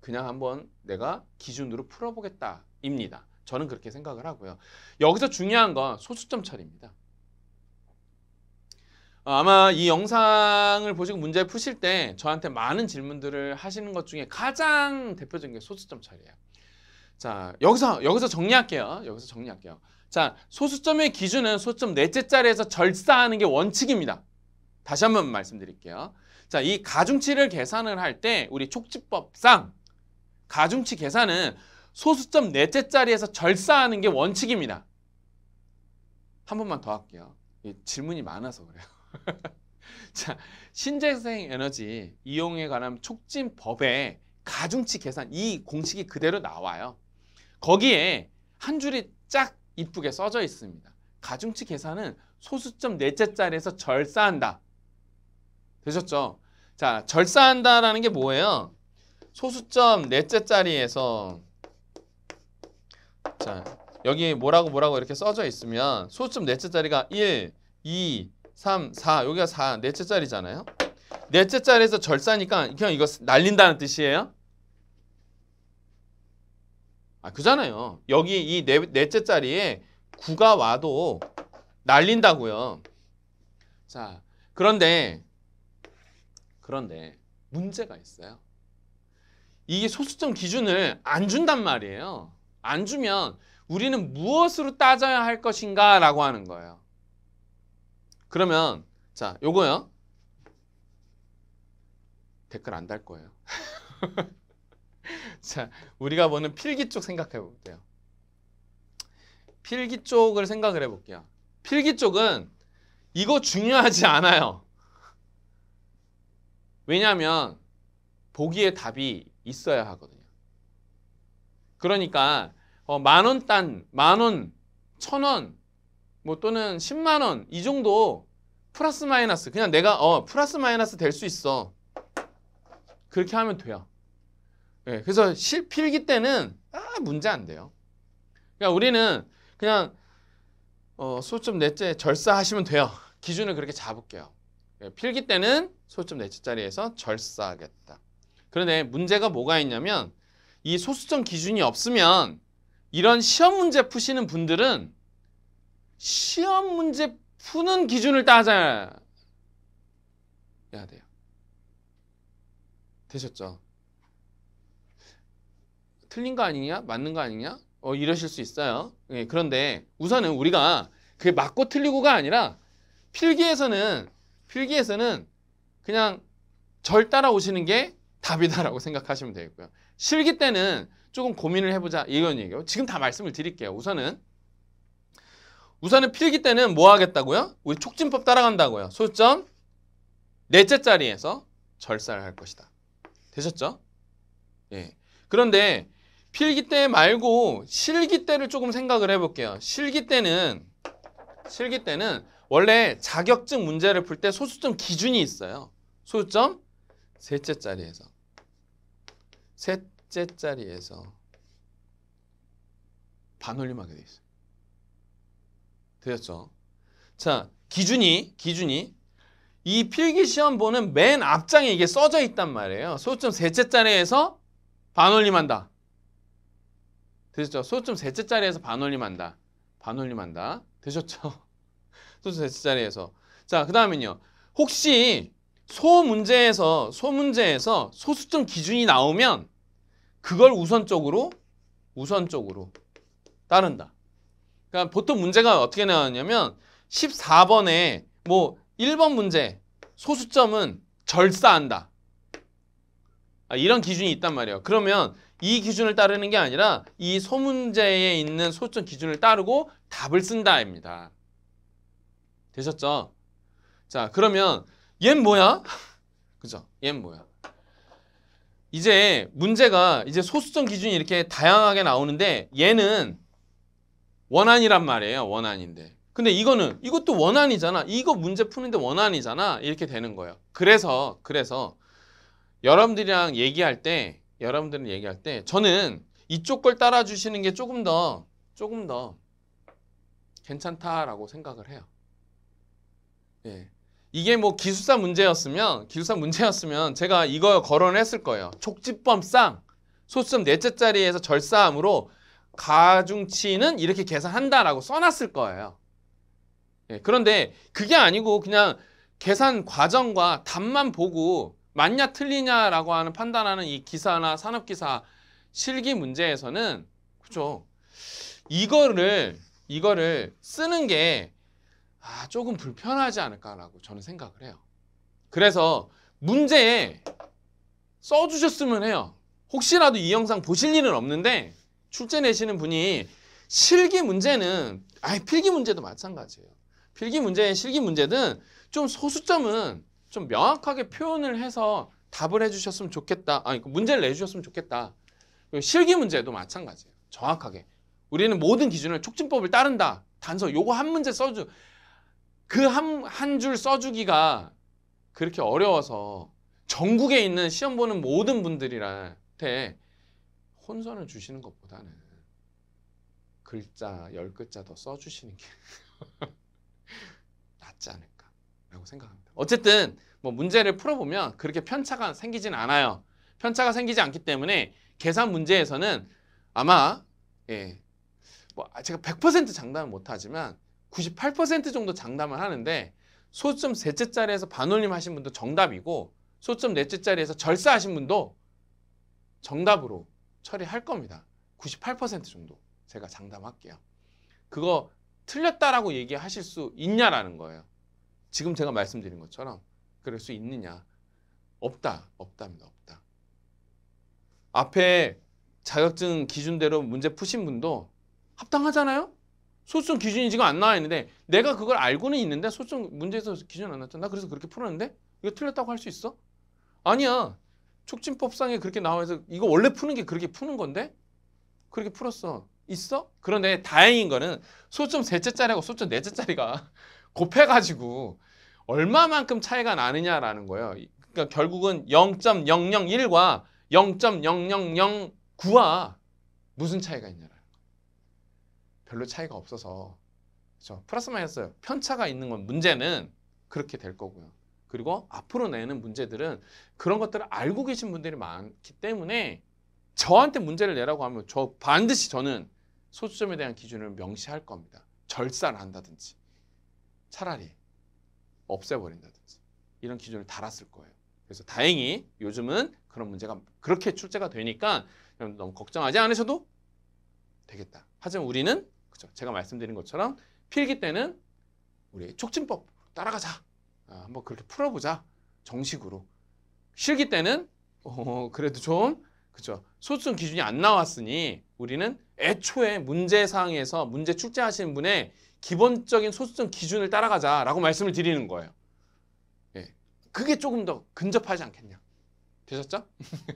그냥 한번 내가 기준으로 풀어보겠다 입니다. 저는 그렇게 생각을 하고요. 여기서 중요한 건 소수점 처리입니다. 어, 아마 이 영상을 보시고 문제 푸실 때 저한테 많은 질문들을 하시는 것 중에 가장 대표적인 게 소수점 처리예요. 자, 여기서 여기서 정리할게요. 여기서 정리할게요. 자, 소수점의 기준은 소수점 넷째 자리에서 절사하는 게 원칙입니다. 다시 한 번 말씀드릴게요. 자, 이 가중치를 계산을 할 때 우리 촉지법상 가중치 계산은 소수점 넷째 자리에서 절사하는 게 원칙입니다. 한 번만 더 할게요. 질문이 많아서 그래요. <laughs> 자, 신재생 에너지 이용에 관한 촉진법에 가중치 계산 이 공식이 그대로 나와요. 거기에 한 줄이 쫙 이쁘게 써져 있습니다. 가중치 계산은 소수점 넷째 자리에서 절사한다. 되셨죠? 자, 절사한다라는 게 뭐예요? 소수점 넷째 자리에서 자, 여기 뭐라고 뭐라고 이렇게 써져 있으면 소수점 넷째 자리가 1, 2, 3, 4 여기가 4 넷째 자리잖아요. 넷째 자리에서 절사니까 그냥 이거 날린다는 뜻이에요. 아 그잖아요. 여기 이 네, 넷째 자리에 9가 와도 날린다고요. 자 그런데 그런데 문제가 있어요. 이게 소수점 기준을 안 준단 말이에요. 안 주면 우리는 무엇으로 따져야 할 것인가 라고 하는 거예요. 그러면 자 요거요. 댓글 안 달 거예요. <laughs> 자 우리가 보는 필기 쪽 생각해 볼게요. 필기 쪽을 생각을 해볼게요. 필기 쪽은 이거 중요하지 않아요. 왜냐하면 보기에 답이 있어야 하거든요. 그러니까 어, 만원 단, 만 원, 천 원, 뭐 또는 십만 원 이 정도 플러스 마이너스 그냥 내가 어 플러스 마이너스 될 수 있어. 그렇게 하면 돼요. 네, 그래서 실, 필기 때는 아 문제 안 돼요. 그러니까 우리는 그냥 어, 소점 넷째 절사하시면 돼요. 기준을 그렇게 잡을게요. 네, 필기 때는 소점 넷째 자리에서 절사하겠다. 그런데 문제가 뭐가 있냐면 이 소수점 기준이 없으면 이런 시험 문제 푸시는 분들은 시험 문제 푸는 기준을 따져야 돼요. 되셨죠? 틀린 거 아니냐? 맞는 거 아니냐? 어, 이러실 수 있어요. 예, 그런데 우선은 우리가 그게 맞고 틀리고가 아니라 필기에서는 필기에서는 그냥 절 따라오시는 게 답이다라고 <laughs> 생각하시면 되겠고요. 실기 때는 조금 고민을 해보자 이런 얘기예요. 지금 다 말씀을 드릴게요. 우선은 우선은 필기 때는 뭐 하겠다고요? 우리 촉진법 따라간다고요. 소점 넷째 자리에서 절사를 할 것이다. 되셨죠? 예. 그런데 필기 때 말고 실기 때를 조금 생각을 해볼게요. 실기 때는 실기 때는 원래 자격증 문제를 풀 때 소수점 기준이 있어요. 소수점 셋째 자리에서 셋째 자리에서 반올림하게 돼 있어요. 되었죠? 자, 기준이 기준이 이 필기 시험 보는 맨 앞장에 이게 써져 있단 말이에요. 소점 셋째 자리에서 반올림한다. 되셨죠? 소점 셋째 자리에서 반올림한다. 반올림한다. 되셨죠? <laughs> 소점 셋째 자리에서. 자, 그 다음은요. 혹시 소문제에서 소문제에서 소수점 기준이 나오면 그걸 우선적으로 우선적으로 따른다. 그러니까 보통 문제가 어떻게 나왔냐면 14번에 뭐 1번 문제 소수점은 절사한다. 아, 이런 기준이 있단 말이에요. 그러면 이 기준을 따르는 게 아니라 이 소문제에 있는 소수점 기준을 따르고 답을 쓴다입니다. 되셨죠? 자, 그러면 얜 뭐야? <laughs> 그죠? 얜 뭐야? 이제 문제가 이제 소수점 기준이 이렇게 다양하게 나오는데 얘는 원안이란 말이에요. 원안인데. 근데 이거는 이것도 원안이잖아. 이거 문제 푸는데 원안이잖아. 이렇게 되는 거예요. 그래서 그래서 여러분들이랑 얘기할 때 여러분들은 얘기할 때 저는 이쪽 걸 따라 주시는 게 조금 더 조금 더 괜찮다라고 생각을 해요. 예. 이게 뭐 기술사 문제였으면 기술사 문제였으면 제가 이거 거론했을 거예요. 촉지법 상 소수점 넷째 자리에서 절사함으로 가중치는 이렇게 계산한다라고 써놨을 거예요. 예, 그런데 그게 아니고 그냥 계산 과정과 답만 보고 맞냐 틀리냐라고 하는 판단하는 이 기사나 산업기사 실기 문제에서는 그죠 이거를 이거를 쓰는 게 아, 조금 불편하지 않을까라고 저는 생각을 해요. 그래서 문제에 써주셨으면 해요. 혹시라도 이 영상 보실 일은 없는데 출제 내시는 분이 실기 문제는 아예 필기 문제도 마찬가지예요. 필기 문제, 실기 문제는좀 소수점은 좀 명확하게 표현을 해서 답을 해주셨으면 좋겠다. 아니, 그러니까 문제를 내주셨으면 좋겠다. 실기 문제도 마찬가지예요. 정확하게. 우리는 모든 기준을 촉진법을 따른다. 단서 요거 한 문제 써주 그한한줄 써주기가 그렇게 어려워서 전국에 있는 시험 보는 모든 분들한테 혼선을 주시는 것보다는 글자 열 글자 더 써주시는 게 <laughs> 낫지 않을까라고 생각합니다. 어쨌든 뭐 문제를 풀어보면 그렇게 편차가 생기진 않아요. 편차가 생기지 않기 때문에 계산 문제에서는 아마 예, 뭐 제가 100% 장담은 못하지만 98% 정도 장담을 하는데 소수점 셋째 자리에서 반올림 하신 분도 정답이고 소수점 넷째 자리에서 절사하신 분도 정답으로 처리할 겁니다. 98% 정도 제가 장담할게요. 그거 틀렸다라고 얘기하실 수 있냐라는 거예요. 지금 제가 말씀드린 것처럼 그럴 수 있느냐. 없다. 없답니다. 없다. 앞에 자격증 기준대로 문제 푸신 분도 합당하잖아요? 소득성 기준이 지금 안 나와 있는데 내가 그걸 알고는 있는데 소득성 문제에서 기준 안 나왔잖아. 나 그래서 그렇게 풀었는데 이거 틀렸다고 할 수 있어? 아니야. 촉진법상에 그렇게 나와 있어. 이거 원래 푸는 게 그렇게 푸는 건데 그렇게 풀었어. 있어? 그런데 다행인 거는 소점 셋째 짜리하고 소점 넷째 짜리가 <laughs> 곱해가지고 얼마만큼 차이가 나느냐라는 거예요. 그러니까 결국은 0.001과 0.0009와 무슨 차이가 있냐라. 별로 차이가 없어서 그렇죠? 플러스 마이너스 편차가 있는 건 문제는 그렇게 될 거고요. 그리고 앞으로 내는 문제들은 그런 것들을 알고 계신 분들이 많기 때문에 저한테 문제를 내라고 하면 저 반드시 저는 소수점에 대한 기준을 명시할 겁니다. 절사를 한다든지 차라리 없애버린다든지 이런 기준을 달았을 거예요. 그래서 다행히 요즘은 그런 문제가 그렇게 출제가 되니까 너무 걱정하지 않으셔도 되겠다. 하지만 우리는 그렇죠? 제가 말씀드린 것처럼 필기 때는 우리 촉진법 따라가자. 아, 한번 그렇게 풀어보자. 정식으로. 실기 때는 어, 그래도 좀 그렇죠. 소수점 기준이 안 나왔으니 우리는 애초에 문제상에서 문제 출제하시는 분의 기본적인 소수점 기준을 따라가자라고 말씀을 드리는 거예요. 예. 그게 조금 더 근접하지 않겠냐. 되셨죠?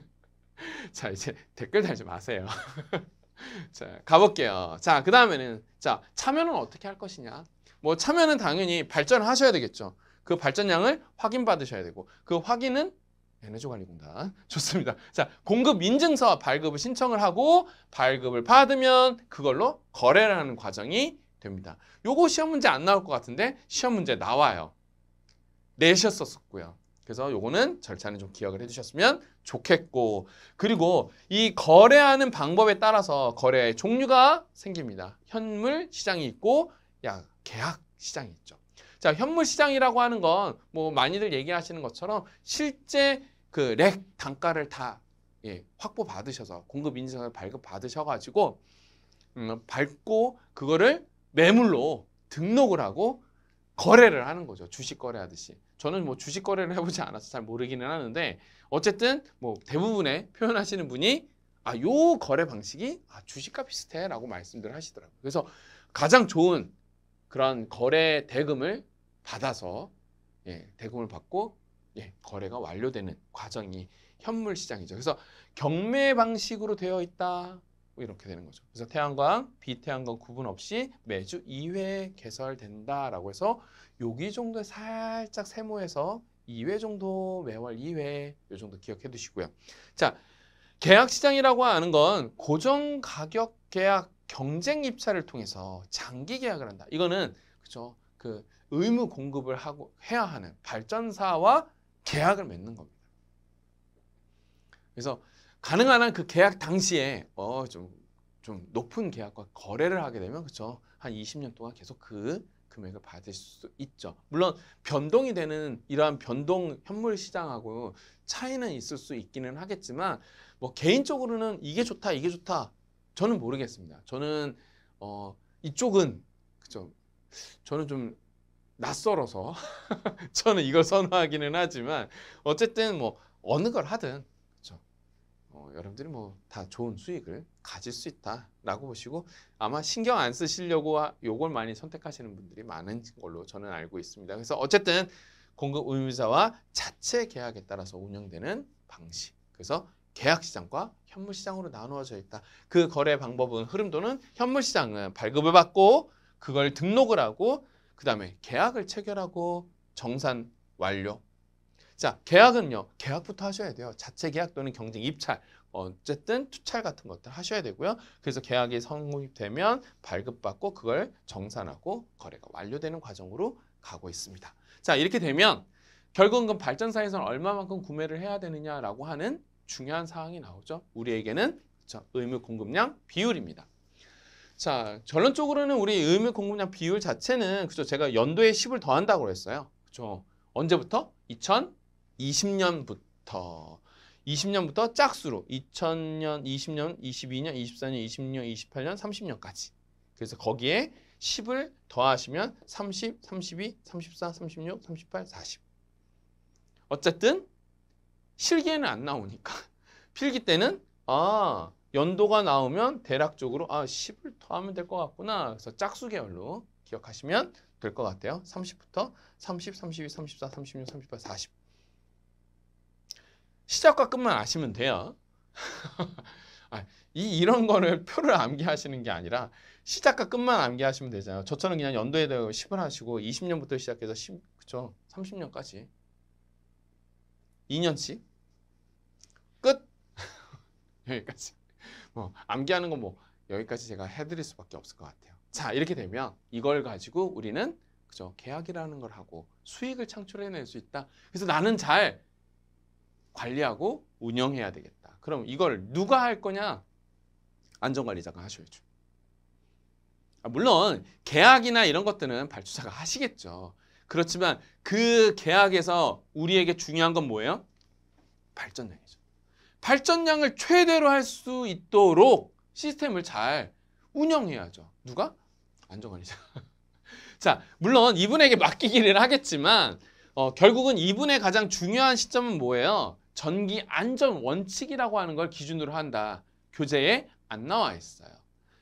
<laughs> 자, 이제 댓글 달지 마세요. <laughs> 자, 가볼게요. 자, 그 다음에는 자 참여는 어떻게 할 것이냐. 뭐 참여는 당연히 발전 하셔야 되겠죠. 그 발전량을 확인받으셔야 되고 그 확인은 에너지관리공단 <laughs> 좋습니다. 자 공급 인증서 발급을 신청을 하고 발급을 받으면 그걸로 거래를 하는 과정이 됩니다. 요거 시험 문제 안 나올 것 같은데 시험 문제 나와요. 내셨었고요. 그래서 요거는 절차는 좀 기억을 해주셨으면 좋겠고 그리고 이 거래하는 방법에 따라서 거래의 종류가 생깁니다. 현물 시장이 있고 약 계약 시장이 있죠. 자 현물 시장이라고 하는 건 뭐 많이들 얘기하시는 것처럼 실제 그 렉 단가를 다 예, 확보 받으셔서 공급 인증서를 발급 받으셔가지고 음, 밟고 그거를 매물로 등록을 하고 거래를 하는 거죠. 주식 거래하듯이. 저는 뭐 주식 거래를 해보지 않아서 잘 모르기는 하는데 어쨌든 뭐 대부분의 표현하시는 분이 아, 요 거래 방식이 아, 주식과 비슷해라고 말씀들 하시더라고요. 그래서 가장 좋은 그런 거래 대금을 받아서 예, 대금을 받고 예, 거래가 완료되는 과정이 현물 시장이죠. 그래서 경매 방식으로 되어 있다. 이렇게 되는 거죠. 그래서 태양광, 비태양광 구분 없이 매주 2회 개설된다라고 해서 여기 정도에 살짝 세모해서 2회 정도 매월 2회 요 정도 기억해 두시고요. 자, 계약 시장이라고 하는 건 고정 가격 계약 경쟁 입찰을 통해서 장기 계약을 한다. 이거는 그죠? 그 의무 공급을 하고 해야 하는 발전사와 계약을 맺는 겁니다. 그래서 가능한 한 그 계약 당시에 어좀좀 높은 계약과 거래를 하게 되면 그죠한 20년 동안 계속 그 금액을 받을 수 있죠. 물론 변동이 되는 이러한 변동 현물 시장하고 차이는 있을 수 있기는 하겠지만 뭐 개인적으로는 이게 좋다 이게 좋다 저는 모르겠습니다. 저는 어 이쪽은 그죠 저는 좀 낯설어서 <laughs> 저는 이걸 선호하기는 하지만 어쨌든 뭐 어느 걸 하든 어, 여러분들이 뭐 다 좋은 수익을 가질 수 있다라고 보시고 아마 신경 안 쓰시려고 요걸 많이 선택하시는 분들이 많은 걸로 저는 알고 있습니다. 그래서 어쨌든 공급 의무자와 자체 계약에 따라서 운영되는 방식. 그래서 계약 시장과 현물 시장으로 나누어져 있다. 그 거래 방법은 흐름도는 현물 시장은 발급을 받고 그걸 등록을 하고 그다음에 계약을 체결하고 정산 완료 자, 계약은요. 계약부터 하셔야 돼요. 자체 계약 또는 경쟁 입찰. 어쨌든 투찰 같은 것들 하셔야 되고요. 그래서 계약이 성립되면 발급받고 그걸 정산하고 거래가 완료되는 과정으로 가고 있습니다. 자, 이렇게 되면 결국은 그 발전사에서는 얼마만큼 구매를 해야 되느냐라고 하는 중요한 사항이 나오죠. 우리에게는 자, 의무 공급량 비율입니다. 자, 결론적으로는 우리 의무 공급량 비율 자체는 그죠 제가 연도에 10을 더한다고 그랬어요. 그죠 언제부터? 2000 2 0년부터 20년부터 짝수로 2000년, 20년, 22년, 24년, 20년, 28년, 30년까지 그래서 거기에 10을 더하시면 30, 32, 34, 36, 38, 40 어쨌든 실기에는 안 나오니까 <laughs> 필기 때는 아 연도가 나오면 대략적으로 아 10을 더하면 될 것 같구나 그래서 짝수 계열로 기억하시면 될 것 같아요 30부터 30, 32, 34, 36, 38, 40 시작과 끝만 아시면 돼요. <laughs> 아, 이 이런 거를 표를 암기하시는 게 아니라 시작과 끝만 암기하시면 되잖아요. 저처럼 그냥 연도에 대해 10을 하시고 20년부터 시작해서 10, 그쵸? 30년까지 2년씩 끝 <laughs> 여기까지 뭐 암기하는 건 뭐 여기까지 제가 해드릴 수밖에 없을 것 같아요. 자 이렇게 되면 이걸 가지고 우리는 그죠 계약이라는 걸 하고 수익을 창출해낼 수 있다. 그래서 나는 잘 관리하고 운영해야 되겠다. 그럼 이걸 누가 할 거냐? 안전관리자가 하셔야죠. 아, 물론 계약이나 이런 것들은 발주자가 하시겠죠. 그렇지만 그 계약에서 우리에게 중요한 건 뭐예요? 발전량이죠. 발전량을 최대로 할 수 있도록 시스템을 잘 운영해야죠. 누가? 안전관리자 <laughs> 자, 물론 이분에게 맡기기를 하겠지만 어, 결국은 이분의 가장 중요한 시점은 뭐예요? 전기 안전 원칙이라고 하는 걸 기준으로 한다. 교재에 안 나와 있어요.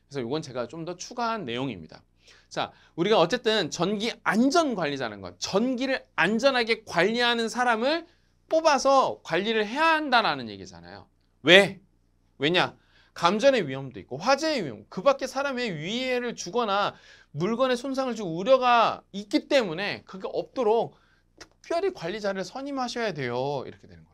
그래서 이건 제가 좀 더 추가한 내용입니다. 자, 우리가 어쨌든 전기 안전 관리자는 건 전기를 안전하게 관리하는 사람을 뽑아서 관리를 해야 한다라는 얘기잖아요. 왜? 왜냐? 감전의 위험도 있고 화재의 위험, 그 밖에 사람의 위해를 주거나 물건의 손상을 줄 우려가 있기 때문에 그게 없도록 특별히 관리자를 선임하셔야 돼요. 이렇게 되는 거예요.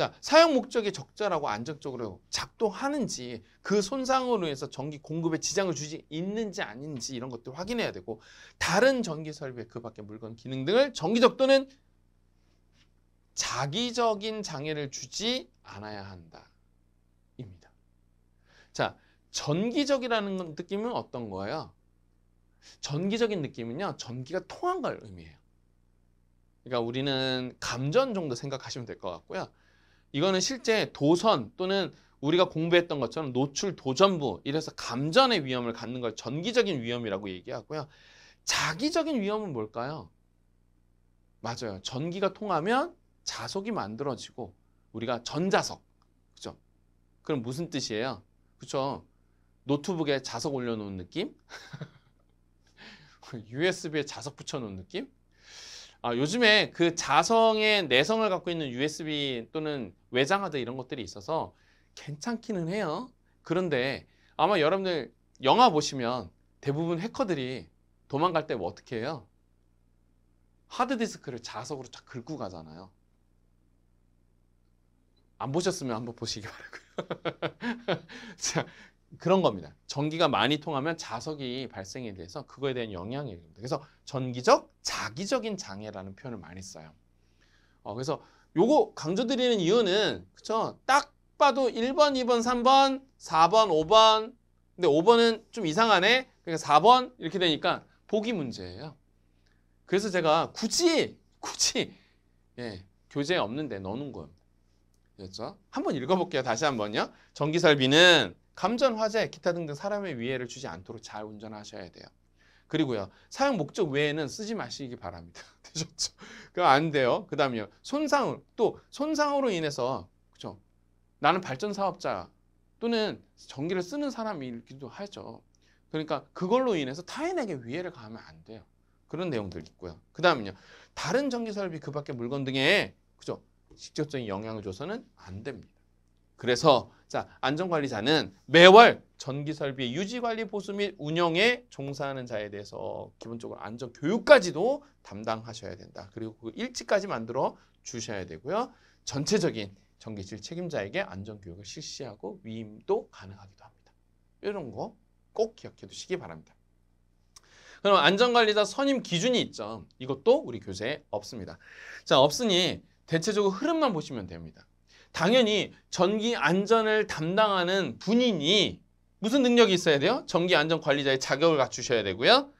자, 사용 목적이 적절하고 안정적으로 작동하는지 그 손상으로 인해서 전기 공급에 지장을 주지 있는지 아닌지 이런 것들 확인해야 되고 다른 전기 설비 그 밖의 물건 기능 등을 정기적 또는 자기적인 장애를 주지 않아야 한다. 입니다. 자, 전기적이라는 느낌은 어떤 거예요? 전기적인 느낌은요. 전기가 통한 걸 의미해요. 그러니까 우리는 감전 정도 생각하시면 될 것 같고요. 이거는 실제 도선 또는 우리가 공부했던 것처럼 노출 도전부 이래서 감전의 위험을 갖는 걸 전기적인 위험이라고 얘기하고요. 자기적인 위험은 뭘까요? 맞아요. 전기가 통하면 자석이 만들어지고 우리가 전자석. 그죠? 그럼 무슨 뜻이에요? 그죠 노트북에 자석 올려놓은 느낌? USB에 <laughs> 자석 붙여놓은 느낌? 아, 요즘에 그 자성의 내성을 갖고 있는 USB 또는 외장하드 이런 것들이 있어서 괜찮기는 해요. 그런데 아마 여러분들 영화 보시면 대부분 해커들이 도망갈 때 뭐 어떻게 해요? 하드디스크를 자석으로 쫙 긁고 가잖아요. 안 보셨으면 한번 보시기 <laughs> 바라고요. <laughs> 자, 그런 겁니다. 전기가 많이 통하면 자석이 발생이 돼서 그거에 대한 영향이 됩니다. 그래서 전기적, 자기적인 장애라는 표현을 많이 써요. 어, 그래서 요거 강조드리는 이유는 그쵸? 딱 봐도 1번, 2번, 3번, 4번, 5번 근데 5번은 좀 이상하네. 그러니까 4번 이렇게 되니까 보기 문제예요. 그래서 제가 굳이 굳이 예, 교재에 없는데 넣는 거예요. 됐죠? 그렇죠? 한번 읽어볼게요. 다시 한번요. 전기설비는 감전 화재, 기타 등등 사람의 위해를 주지 않도록 잘 운전하셔야 돼요. 그리고요. 사용 목적 외에는 쓰지 마시기 바랍니다. <laughs> 되셨죠? 그거 안 돼요. 그 다음요. 손상또 손상으로 인해서, 그죠? 나는 발전 사업자 또는 전기를 쓰는 사람이기도 하죠. 그러니까 그걸로 인해서 타인에게 위해를 가하면 안 돼요. 그런 내용들 있고요. 그다음에요 다른 전기 설비 그밖에 물건 등에, 그죠? 직접적인 영향을 줘서는 안 됩니다. 그래서 자안전관리자는 매월 전기설비 유지관리 보수 및 운영에 종사하는 자에 대해서 기본적으로 안전교육까지도 담당하셔야 된다. 그리고 그 일찍까지 만들어 주셔야 되고요. 전체적인 전기실 책임자에게 안전교육을 실시하고 위임도 가능하기도 합니다. 이런 거 꼭 기억해 두시기 바랍니다. 그럼 안전관리자 선임 기준이 있죠. 이것도 우리 교재에 없습니다. 자 없으니 대체적으로 흐름만 보시면 됩니다. 당연히 전기 안전을 담당하는 분인이 무슨 능력이 있어야 돼요? 전기 안전 관리자의 자격을 갖추셔야 되고요.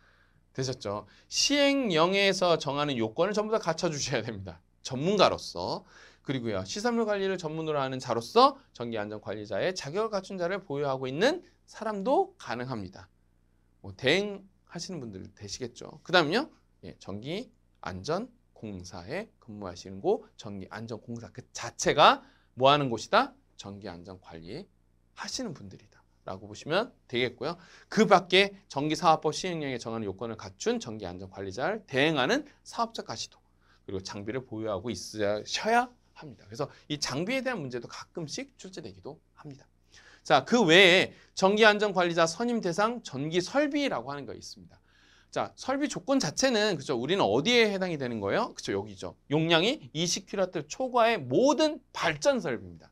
되셨죠? 시행령에서 정하는 요건을 전부 다 갖춰주셔야 됩니다. 전문가로서. 그리고요. 시설물 관리를 전문으로 하는 자로서 전기 안전 관리자의 자격을 갖춘 자를 보유하고 있는 사람도 가능합니다. 뭐 대행하시는 분들 되시겠죠. 그 다음요. 예, 전기 안전 공사에 근무하시는 곳 전기 안전 공사 그 자체가 뭐 하는 곳이다? 전기 안전 관리 하시는 분들이다. 라고 보시면 되겠고요. 그 밖에 전기사업법 시행령에 정하는 요건을 갖춘 전기안전관리자를 대행하는 사업자 가시도 그리고 장비를 보유하고 있으셔야 합니다. 그래서 이 장비에 대한 문제도 가끔씩 출제되기도 합니다. 자, 그 외에 전기안전관리자 선임 대상 전기설비라고 하는 거 있습니다. 자, 설비 조건 자체는 그죠? 우리는 어디에 해당이 되는 거예요? 그죠? 여기죠. 용량이 20kW 초과의 모든 발전 설비입니다.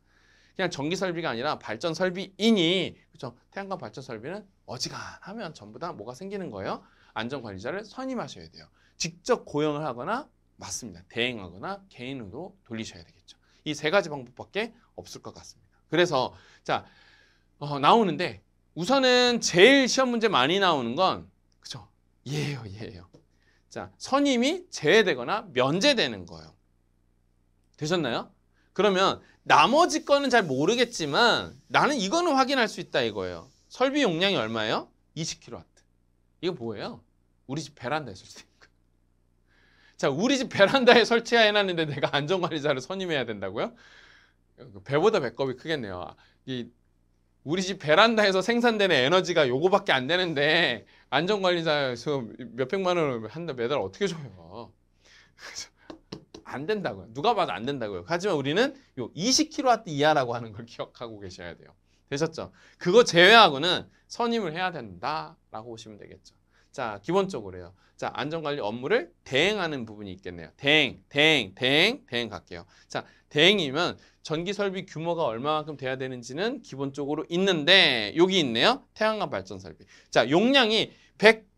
그냥 전기 설비가 아니라 발전 설비이니 그죠? 태양광 발전 설비는 어지간하면 전부 다 뭐가 생기는 거예요? 안전 관리자를 선임하셔야 돼요. 직접 고용을 하거나 맞습니다. 대행하거나 개인으로 돌리셔야 되겠죠. 이 세 가지 방법밖에 없을 것 같습니다. 그래서 자 어, 나오는데 우선은 제일 시험 문제 많이 나오는 건 그죠? 예요, 예요. 자, 선임이 제외되거나 면제되는 거예요. 되셨나요? 그러면 나머지 거는 잘 모르겠지만 나는 이거는 확인할 수 있다 이거예요. 설비 용량이 얼마예요? 20kW. 이거 뭐예요? 우리 집 베란다에 설치된 거. 자, 우리 집 베란다에 설치해놨는데 내가 안전관리자를 선임해야 된다고요? 그 배보다 배꼽이 크겠네요. 아, 이 우리 집 베란다에서 생산되는 에너지가 요거밖에 안 되는데 안전관리사에서 몇백만 원을 한달 매달 어떻게 줘요. 안 된다고요. 누가 봐도 안 된다고요. 하지만 우리는 요 20kW 이하라고 하는 걸 기억하고 계셔야 돼요. 되셨죠? 그거 제외하고는 선임을 해야 된다라고 보시면 되겠죠. 자, 기본적으로요. 자, 안전관리 업무를 대행하는 부분이 있겠네요. 대행, 대행, 대행, 대행 갈게요. 자, 대행이면 전기 설비 규모가 얼마만큼 돼야 되는지는 기본적으로 있는데 여기 있네요. 태양광 발전 설비. 자, 용량이 100,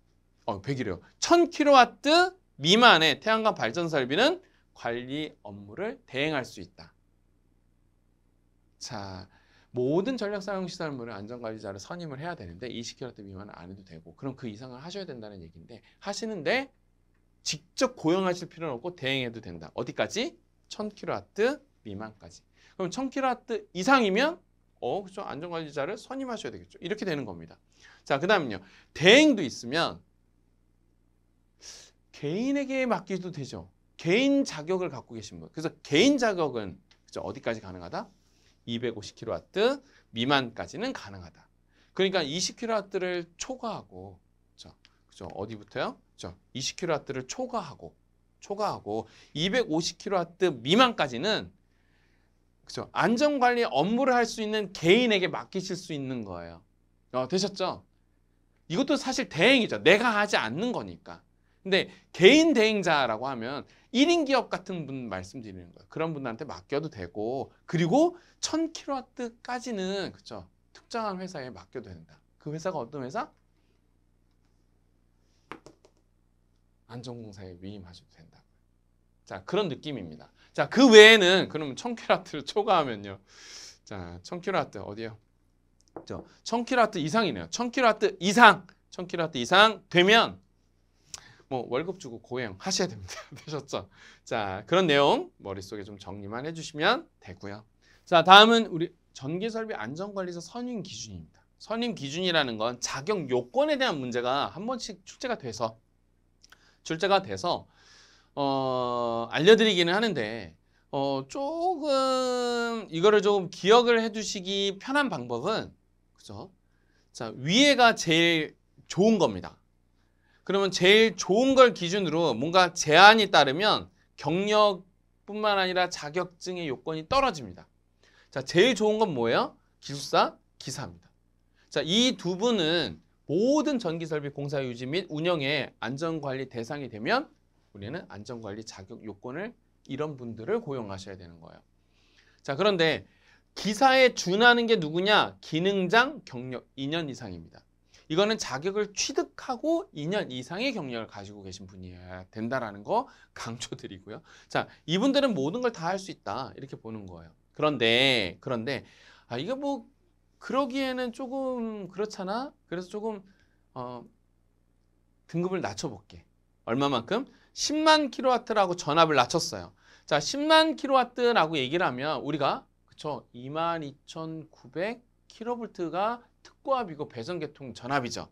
어, 100이래요. 1000kW 미만의 태양광 발전 설비는 관리 업무를 대행할 수 있다. 자, 모든 전력 사용 시설물을 안전관리자를 선임을 해야 되는데 20kW 미만은 안 해도 되고 그럼 그 이상을 하셔야 된다는 얘기인데 하시는데 직접 고용하실 필요는 없고 대행해도 된다. 어디까지? 1000kW 미만까지. 그럼 1000kW 이상이면 어, 그죠? 안전관리자를 선임하셔야 되겠죠. 이렇게 되는 겁니다. 자, 그 다음은요. 대행도 있으면 개인에게 맡기도 되죠. 개인 자격을 갖고 계신 분. 그래서 개인 자격은 그죠? 어디까지 가능하다? 250kW 미만까지는 가능하다. 그러니까 20kW를 초과하고 그죠? 그죠? 어디부터요? 그죠? 20kW를 초과하고 초과하고 250kW 미만까지는 그죠? 안전관리 업무를 할 수 있는 개인에게 맡기실 수 있는 거예요. 어, 되셨죠? 이것도 사실 대행이죠. 내가 하지 않는 거니까. 근데 개인 대행자라고 하면 1인 기업 같은 분 말씀드리는 거예요. 그런 분한테 맡겨도 되고 그리고 1000kW까지는 그죠 특정한 회사에 맡겨도 된다. 그 회사가 어떤 회사? 안전공사에 위임하셔도 된다. 자, 그런 느낌입니다. 자, 그 외에는 그러면 0 0 k w 를 초과하면요. 자, 1000kW 어디요? 저 1000kW 이상이네요. 1000kW 이상, 1000kW 이상 되면 뭐 월급 주고 고행 하셔야 됩니다. <laughs> 되셨죠? 자, 그런 내용 머릿속에 좀 정리만 해 주시면 되고요. 자, 다음은 우리 전기설비 안전관리사 선임 기준입니다. 선임 기준이라는 건 자격 요건에 대한 문제가 한 번씩 출제가 돼서 출제가 돼서 어, 알려드리기는 하는데 어, 조금 이거를 조금 기억을 해두시기 편한 방법은 그죠? 자 위에가 제일 좋은 겁니다. 그러면 제일 좋은 걸 기준으로 뭔가 제한이 따르면 경력뿐만 아니라 자격증의 요건이 떨어집니다. 자 제일 좋은 건 뭐예요? 기숙사, 기사입니다. 자 이 두 분은 모든 전기설비 공사 유지 및 운영의 안전관리 대상이 되면 우리는 안전관리 자격 요건을 이런 분들을 고용하셔야 되는 거예요. 자, 그런데 기사에 준하는 게 누구냐? 기능장 경력 2년 이상입니다. 이거는 자격을 취득하고 2년 이상의 경력을 가지고 계신 분이어야 된다라는 거 강조드리고요. 자, 이분들은 모든 걸 다 할 수 있다. 이렇게 보는 거예요. 그런데, 그런데, 아, 이게 뭐, 그러기에는 조금 그렇잖아? 그래서 조금, 어, 등급을 낮춰볼게. 얼마만큼? 10만 킬로와트라고 전압을 낮췄어요. 자, 10만 킬로와트라고 얘기를 하면 우리가 그쵸 22,900 킬로볼트가 특고압이고 배선계통 전압이죠.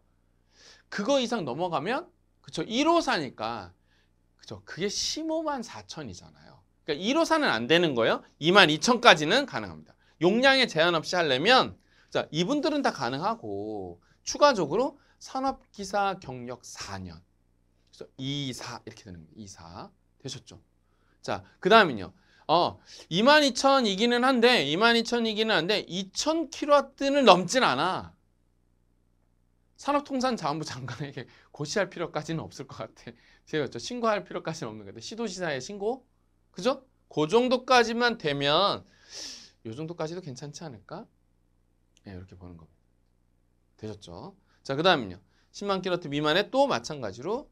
그거 이상 넘어가면 그쵸 1호사니까 그쵸 그게 15만 4천이잖아요. 그러니까 1호사는 안 되는 거예요. 2 2 0 0 0까지는 가능합니다. 용량에 제한 없이 하려면 자 이분들은 다 가능하고 추가적으로 산업기사 경력 4년 그래서 2, 4 이렇게 되는 거예요. 2, 4 되셨죠? 자, 그 다음은요. 어, 22,000이기는 한데 22,000이기는 한데 2 0 0 0 k 트는 넘진 않아. 산업통상자원부 장관에게 <laughs> 고시할 필요까지는 없을 것 같아. 제가 신고할 필요까지는 없는 건데 시도시사에 신고? 그죠? 그 정도까지만 되면 요 정도까지도 괜찮지 않을까? 네, 이렇게 보는 겁니다. 되셨죠? 자, 그 다음은요. 10만 킬로트 미만에 또 마찬가지로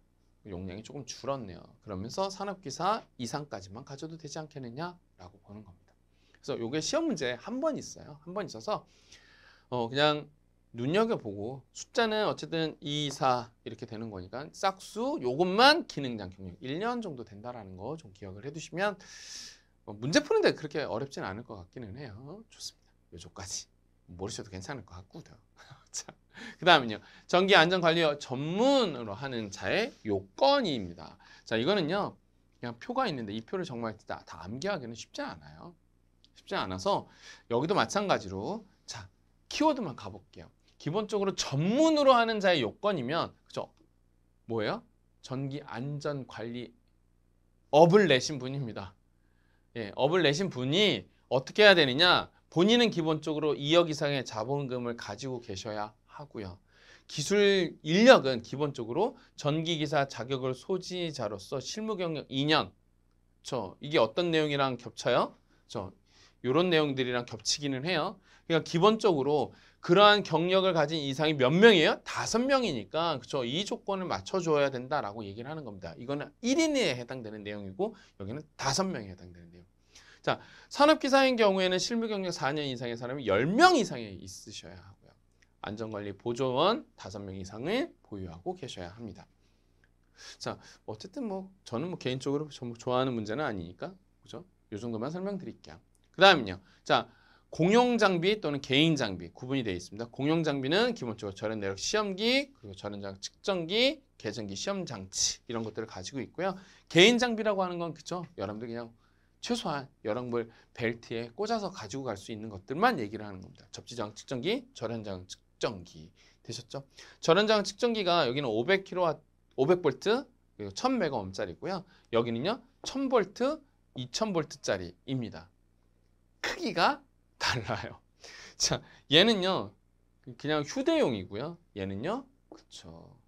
용량이 조금 줄었네요. 그러면서 산업기사 이상까지만 가져도 되지 않겠느냐라고 보는 겁니다. 그래서 이게 시험 문제 한 번 있어요. 한 번 있어서 어 그냥 눈여겨보고 숫자는 어쨌든 2, 4 이렇게 되는 거니까 싹수 요것만 기능장 경력 1년 정도 된다라는 거 좀 기억을 해두시면 뭐 문제 푸는데 그렇게 어렵진 않을 것 같기는 해요. 좋습니다. 요조까지 모르셔도 괜찮을 것 같고요. 그 다음은요. 전기 안전 관리 전문으로 하는 자의 요건입니다. 자, 이거는요. 그냥 표가 있는데 이 표를 정말 다, 다 암기하기는 쉽지 않아요. 쉽지 않아서 여기도 마찬가지로 자, 키워드만 가볼게요. 기본적으로 전문으로 하는 자의 요건이면 그죠? 뭐예요? 전기 안전 관리 업을 내신 분입니다. 예, 업을 내신 분이 어떻게 해야 되느냐? 본인은 기본적으로 2억 이상의 자본금을 가지고 계셔야 하고요. 기술 인력은 기본적으로 전기기사 자격을 소지자로서 실무 경력 2년. 저 이게 어떤 내용이랑 겹쳐요? 저 이런 내용들이랑 겹치기는 해요. 그러니까 기본적으로 그러한 경력을 가진 이상이 몇 명이에요? 다섯 명이니까 그쵸? 이 조건을 맞춰줘야 된다라고 얘기를 하는 겁니다. 이거는 1인에 해당되는 내용이고 여기는 다섯 명에 해당되는 내용. 자, 산업기사인 경우에는 실무 경력 4년 이상의 사람이 10명 이상에 있으셔야 안전관리 보조원 다섯 명 이상을 보유하고 계셔야 합니다. 자, 뭐 어쨌든 뭐 저는 뭐 개인적으로 좋아하는 문제는 아니니까 그죠? 요 정도만 설명드릴게요. 그다음은요. 자, 공용 장비 또는 개인 장비 구분이 되어 있습니다. 공용 장비는 기본적으로 절연 내력 시험기, 그리고 절연 장 측정기, 계정기 시험 장치 이런 것들을 가지고 있고요. 개인 장비라고 하는 건 그죠? 여러분들 그냥 최소한 여러분들 벨트에 꽂아서 가지고 갈 수 있는 것들만 얘기를 하는 겁니다. 접지장 측정기, 절연장 측정기 측정기 되셨죠? 저연장 측정기가 여기는 500kW, 500V 그 1000MΩ짜리고요. 여기는요 1000V, 2000V짜리입니다. 크기가 달라요. <laughs> 자, 얘는요 그냥 휴대용이고요. 얘는요 그쵸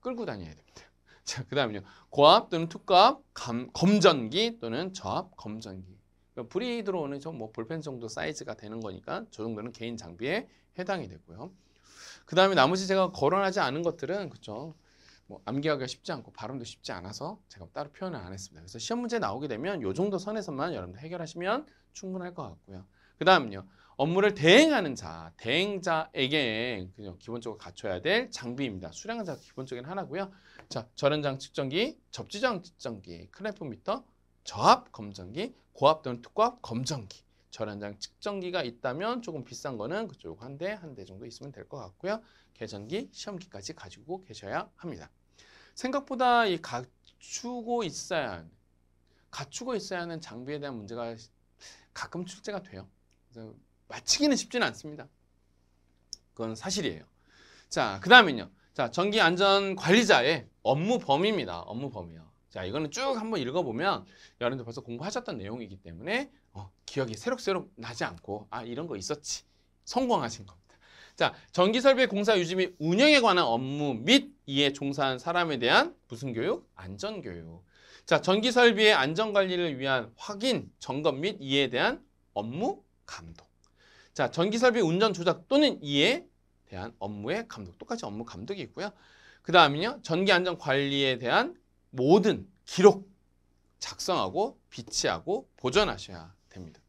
끌고 다녀야 됩니다. <laughs> 자, 그 다음은요 고압 또는 투값 검전기 또는 저압 검전기 브러니까 불이 들어오는 좀뭐 볼펜 정도 사이즈가 되는 거니까 저 정도는 개인 장비에 해당이 되고요. 그 다음에 나머지 제가 거론하지 않은 것들은 그쵸 뭐 암기하기가 쉽지 않고 발음도 쉽지 않아서 제가 뭐 따로 표현을 안 했습니다. 그래서 시험 문제 나오게 되면 이 정도 선에서만 여러분들 해결하시면 충분할 것 같고요. 그 다음요. 업무를 대행하는 자, 대행자에게 기본적으로 갖춰야 될 장비입니다. 수량자 기본적인 하나고요. 자, 전원장 측정기, 접지장 측정기, 크램프 미터, 저압 검정기, 고압 또는 특고압 검정기 절연장 측정기가 있다면 조금 비싼 거는 그쪽 한 대, 한 대 정도 있으면 될 것 같고요. 계전기, 시험기까지 가지고 계셔야 합니다. 생각보다 이 갖추고 있어야 갖추고 있어야 하는 장비에 대한 문제가 가끔 출제가 돼요. 그래서 맞히기는 쉽지는 않습니다. 그건 사실이에요. 자, 그 다음은요. 자, 전기 안전 관리자의 업무 범위입니다. 업무 범위요. 자, 이거는 쭉 한번 읽어보면 여러분들 벌써 공부하셨던 내용이기 때문에 어, 기억이 새록새록 나지 않고 아, 이런 거 있었지. 성공하신 겁니다. 자, 전기설비 공사 유지 및 운영에 관한 업무 및 이에 종사한 사람에 대한 무슨 교육? 안전교육. 자, 전기설비의 안전관리를 위한 확인, 점검 및 이에 대한 업무 감독. 자, 전기설비 운전 조작 또는 이에 대한 업무의 감독. 똑같이 업무 감독이 있고요. 그 다음은요, 전기안전관리에 대한 모든 기록 작성하고 비치하고 보전하셔야 됩니다.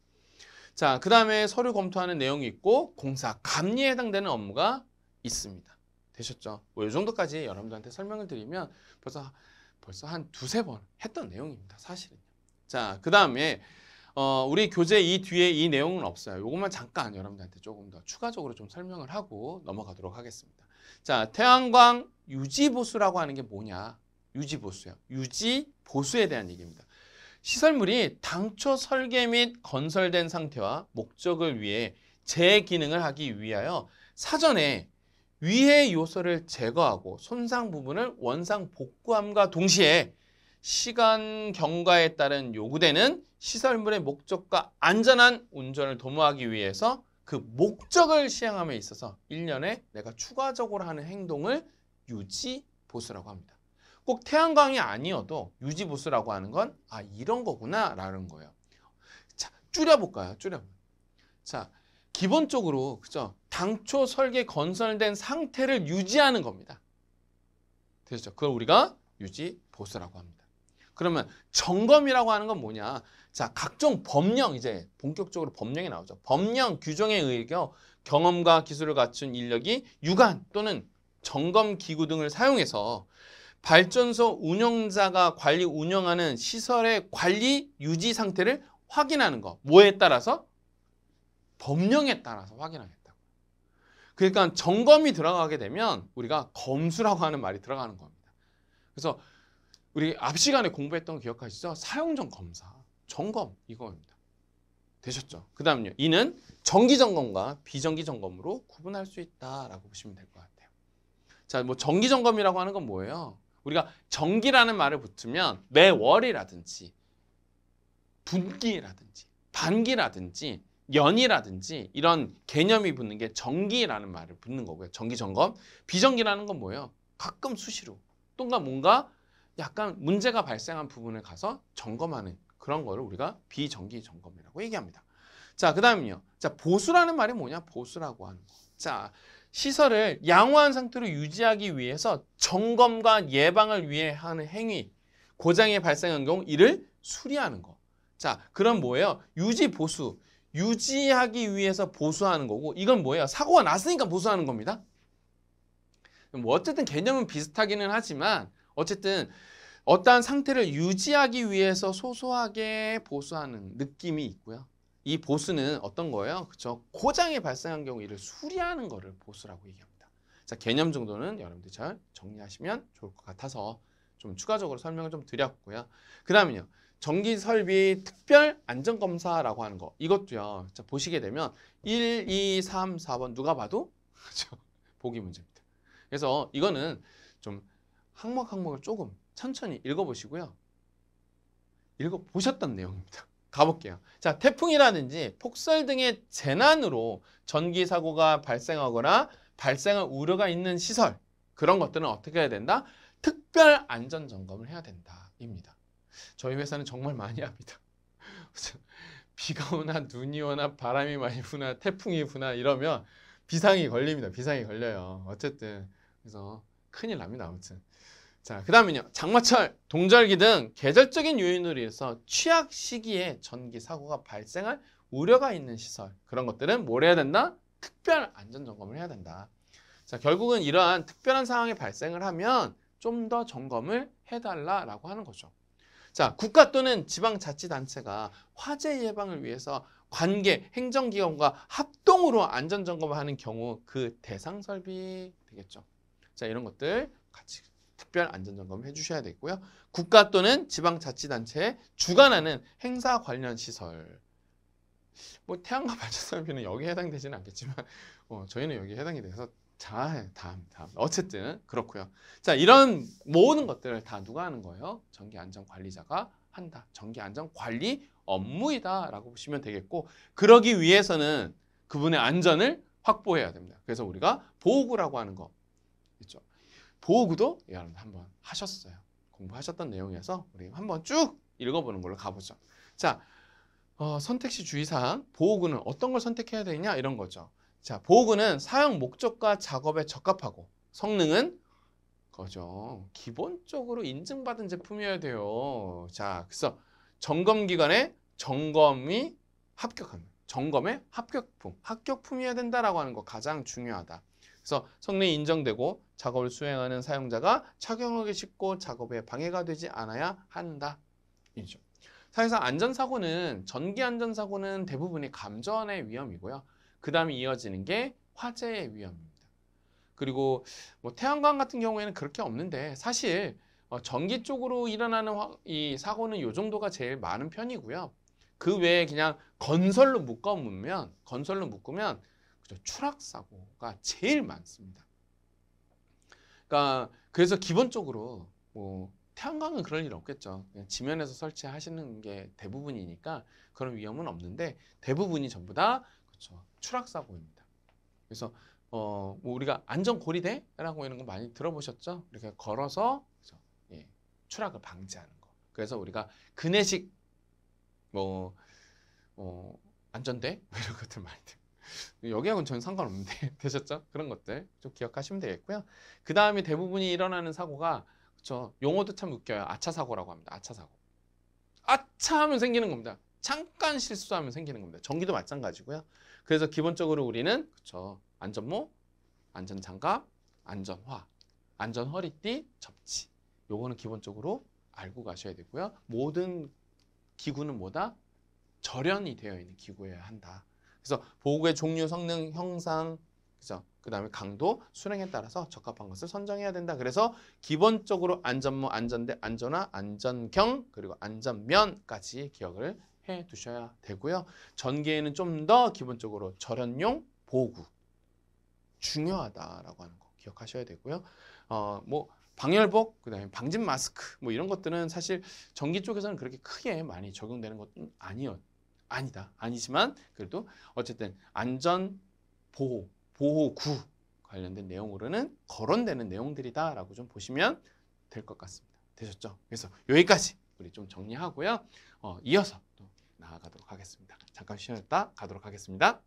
자, 그 다음에 서류 검토하는 내용이 있고 공사 감리에 해당되는 업무가 있습니다. 되셨죠? 뭐이 정도까지 여러분들한테 설명을 드리면 벌써 벌써 한 두세 번 했던 내용입니다. 사실은. 자, 그 다음에 어, 우리 교재 이 뒤에 이 내용은 없어요. 요것만 잠깐 여러분들한테 조금 더 추가적으로 좀 설명을 하고 넘어가도록 하겠습니다. 자, 태양광 유지보수라고 하는 게 뭐냐 유지보수요. 유지보수에 대한 얘기입니다. 시설물이 당초 설계 및 건설된 상태와 목적을 위해 재기능을 하기 위하여 사전에 위해 요소를 제거하고 손상 부분을 원상 복구함과 동시에 시간 경과에 따른 요구되는 시설물의 목적과 안전한 운전을 도모하기 위해서 그 목적을 시행함에 있어서 일년에 내가 추가적으로 하는 행동을 유지 보수라고 합니다. 꼭 태양광이 아니어도 유지보수라고 하는 건 아 이런 거구나 라는 거예요. 자 줄여볼까요? 줄여. 자 기본적으로 그죠? 당초 설계 건설된 상태를 유지하는 겁니다. 되셨죠? 그걸 우리가 유지보수라고 합니다. 그러면 점검이라고 하는 건 뭐냐? 자, 각종 법령 이제 본격적으로 법령이 나오죠. 법령 규정에 의겨 경험과 기술을 갖춘 인력이 유관 또는 점검 기구 등을 사용해서 발전소 운영자가 관리 운영하는 시설의 관리 유지 상태를 확인하는 거. 뭐에 따라서? 법령에 따라서 확인하겠다고. 그러니까 점검이 들어가게 되면 우리가 검수라고 하는 말이 들어가는 겁니다. 그래서 우리 앞 시간에 공부했던 거 기억하시죠? 사용전 검사, 점검 이거입니다. 되셨죠? 그 다음요. 이는 정기점검과 비정기점검으로 구분할 수 있다라고 보시면 될 것 같아요. 자, 뭐 정기점검이라고 하는 건 뭐예요? 우리가 정기라는 말을 붙으면 매월이라든지 분기라든지 반기라든지 연이라든지 이런 개념이 붙는 게 정기라는 말을 붙는 거고요. 정기 점검. 비정기라는 건 뭐예요? 가끔 수시로 또가 뭔가 약간 문제가 발생한 부분에 가서 점검하는 그런 거를 우리가 비정기 점검이라고 얘기합니다. 자, 그다음은요. 자, 보수라는 말이 뭐냐? 보수라고 하는 거. 자, 시설을 양호한 상태로 유지하기 위해서 점검과 예방을 위해 하는 행위, 고장이 발생한 경우 이를 수리하는 거. 자, 그럼 뭐예요? 유지 보수. 유지하기 위해서 보수하는 거고 이건 뭐예요? 사고가 났으니까 보수하는 겁니다. 뭐 어쨌든 개념은 비슷하기는 하지만 어쨌든 어떠한 상태를 유지하기 위해서 소소하게 보수하는 느낌이 있고요. 이 보수는 어떤 거예요? 그쵸? 고장이 발생한 경우 이를 수리하는 거를 보수라고 얘기합니다. 자, 개념 정도는 여러분들잘 정리하시면 좋을 것 같아서 좀 추가적으로 설명을 좀 드렸고요. 그 다음은요. 전기 설비 특별 안전 검사라고 하는 거. 이것도요. 자, 보시게 되면 1, 2, 3, 4번 누가 봐도 <laughs> 보기 문제입니다. 그래서 이거는 좀 항목 항목을 조금 천천히 읽어 보시고요. 읽어 보셨던 내용입니다. 가볼게요. 자, 태풍이라든지 폭설 등의 재난으로 전기 사고가 발생하거나 발생할 우려가 있는 시설 그런 것들은 어떻게 해야 된다? 특별 안전 점검을 해야 된다입니다. 저희 회사는 정말 많이 합니다. <laughs> 비가 오나 눈이 오나 바람이 많이 부나 태풍이 부나 이러면 비상이 걸립니다. 비상이 걸려요. 어쨌든 그래서 큰일 납니다. 아무튼 자, 그 다음은요. 장마철, 동절기 등 계절적인 요인으로 인해서 취약 시기에 전기 사고가 발생할 우려가 있는 시설 그런 것들은 뭘 해야 된다? 특별 안전 점검을 해야 된다. 자, 결국은 이러한 특별한 상황이 발생을 하면 좀 더 점검을 해달라라고 하는 거죠. 자, 국가 또는 지방자치단체가 화재 예방을 위해서 관계 행정기관과 합동으로 안전점검을 하는 경우 그 대상 설비 되겠죠. 자, 이런 것들 같이 특별 안전점검을 해주셔야 되고요. 국가 또는 지방자치단체에 주관하는 행사 관련 시설 뭐태양광 발전설비는 여기에 해당되지는 않겠지만 어, 저희는 여기에 해당이 돼서 자, 다음 다음. 어쨌든 그렇고요. 자 이런 모든 것들을 다 누가 하는 거예요? 전기안전관리자가 한다. 전기안전관리 업무이다라고 보시면 되겠고 그러기 위해서는 그분의 안전을 확보해야 됩니다. 그래서 우리가 보호구라고 하는 거 있죠. 보호구도 여러분 한번 하셨어요. 공부하셨던 내용이어서 우리 한번 쭉 읽어보는 걸로 가보죠. 자, 어, 선택시 주의사항, 보호구는 어떤 걸 선택해야 되냐 이런 거죠. 자, 보호구는 사용 목적과 작업에 적합하고 성능은 거죠. 기본적으로 인증받은 제품이어야 돼요. 자, 그래서 점검 기관에 점검이 합격합니다 점검에 합격품, 합격품이어야 된다라고 하는 거 가장 중요하다. 그래서 성능이 인정되고 작업을 수행하는 사용자가 착용하기 쉽고 작업에 방해가 되지 않아야 한다. 이죠. 사실상 안전사고는 전기 안전사고는 대부분이 감전의 위험이고요. 그 다음에 이어지는 게 화재의 위험입니다. 그리고 뭐 태양광 같은 경우에는 그렇게 없는데 사실 어, 전기 쪽으로 일어나는 이 사고는 요 정도가 제일 많은 편이고요. 그 외에 그냥 건설로 묶어놓으면 건설로 묶으면 추락사고가 제일 많습니다. 그러니까 그래서 기본적으로 뭐 태양광은 그럴 일 없겠죠. 지면에서 설치하시는 게 대부분이니까 그런 위험은 없는데 대부분이 전부 다 그렇죠. 추락사고입니다. 그래서 어, 뭐 우리가 안전고리대라고 이런 거 많이 들어보셨죠? 이렇게 걸어서 그렇 예, 추락을 방지하는 거. 그래서 우리가 그네식 뭐 어, 안전대 <laughs> 이런 것들 많이 들 여기하고는 전혀 상관없는데 <laughs> 되셨죠? 그런 것들 좀 기억하시면 되겠고요. 그 다음에 대부분이 일어나는 사고가 그쵸 용어도 참 웃겨요. 아차 사고라고 합니다. 아차 사고. 아차 하면 생기는 겁니다. 잠깐 실수하면 생기는 겁니다. 전기도 마찬가지고요. 그래서 기본적으로 우리는 그쵸 안전모, 안전장갑, 안전화, 안전허리띠, 접지 요거는 기본적으로 알고 가셔야 되고요. 모든 기구는 뭐다? 절연이 되어 있는 기구여야 한다. 그래서 보호구의 종류, 성능, 형상, 그죠? 그 다음에 강도, 수량에 따라서 적합한 것을 선정해야 된다. 그래서 기본적으로 안전모, 안전대, 안전화, 안전경, 그리고 안전면까지 기억을 해 두셔야 되고요. 전개에는 좀 더 기본적으로 절연용 보호구 중요하다라고 하는 거 기억하셔야 되고요. 어, 뭐 방열복, 그다음에 방진 마스크 뭐 이런 것들은 사실 전기 쪽에서는 그렇게 크게 많이 적용되는 것은 아니었 아니다. 아니지만 그래도 어쨌든 안전 보호, 보호구 관련된 내용으로는 거론되는 내용들이다라고 좀 보시면 될 것 같습니다. 되셨죠? 그래서 여기까지 우리 좀 정리하고요. 어, 이어서 또 나아가도록 하겠습니다. 잠깐 쉬었다 가도록 하겠습니다.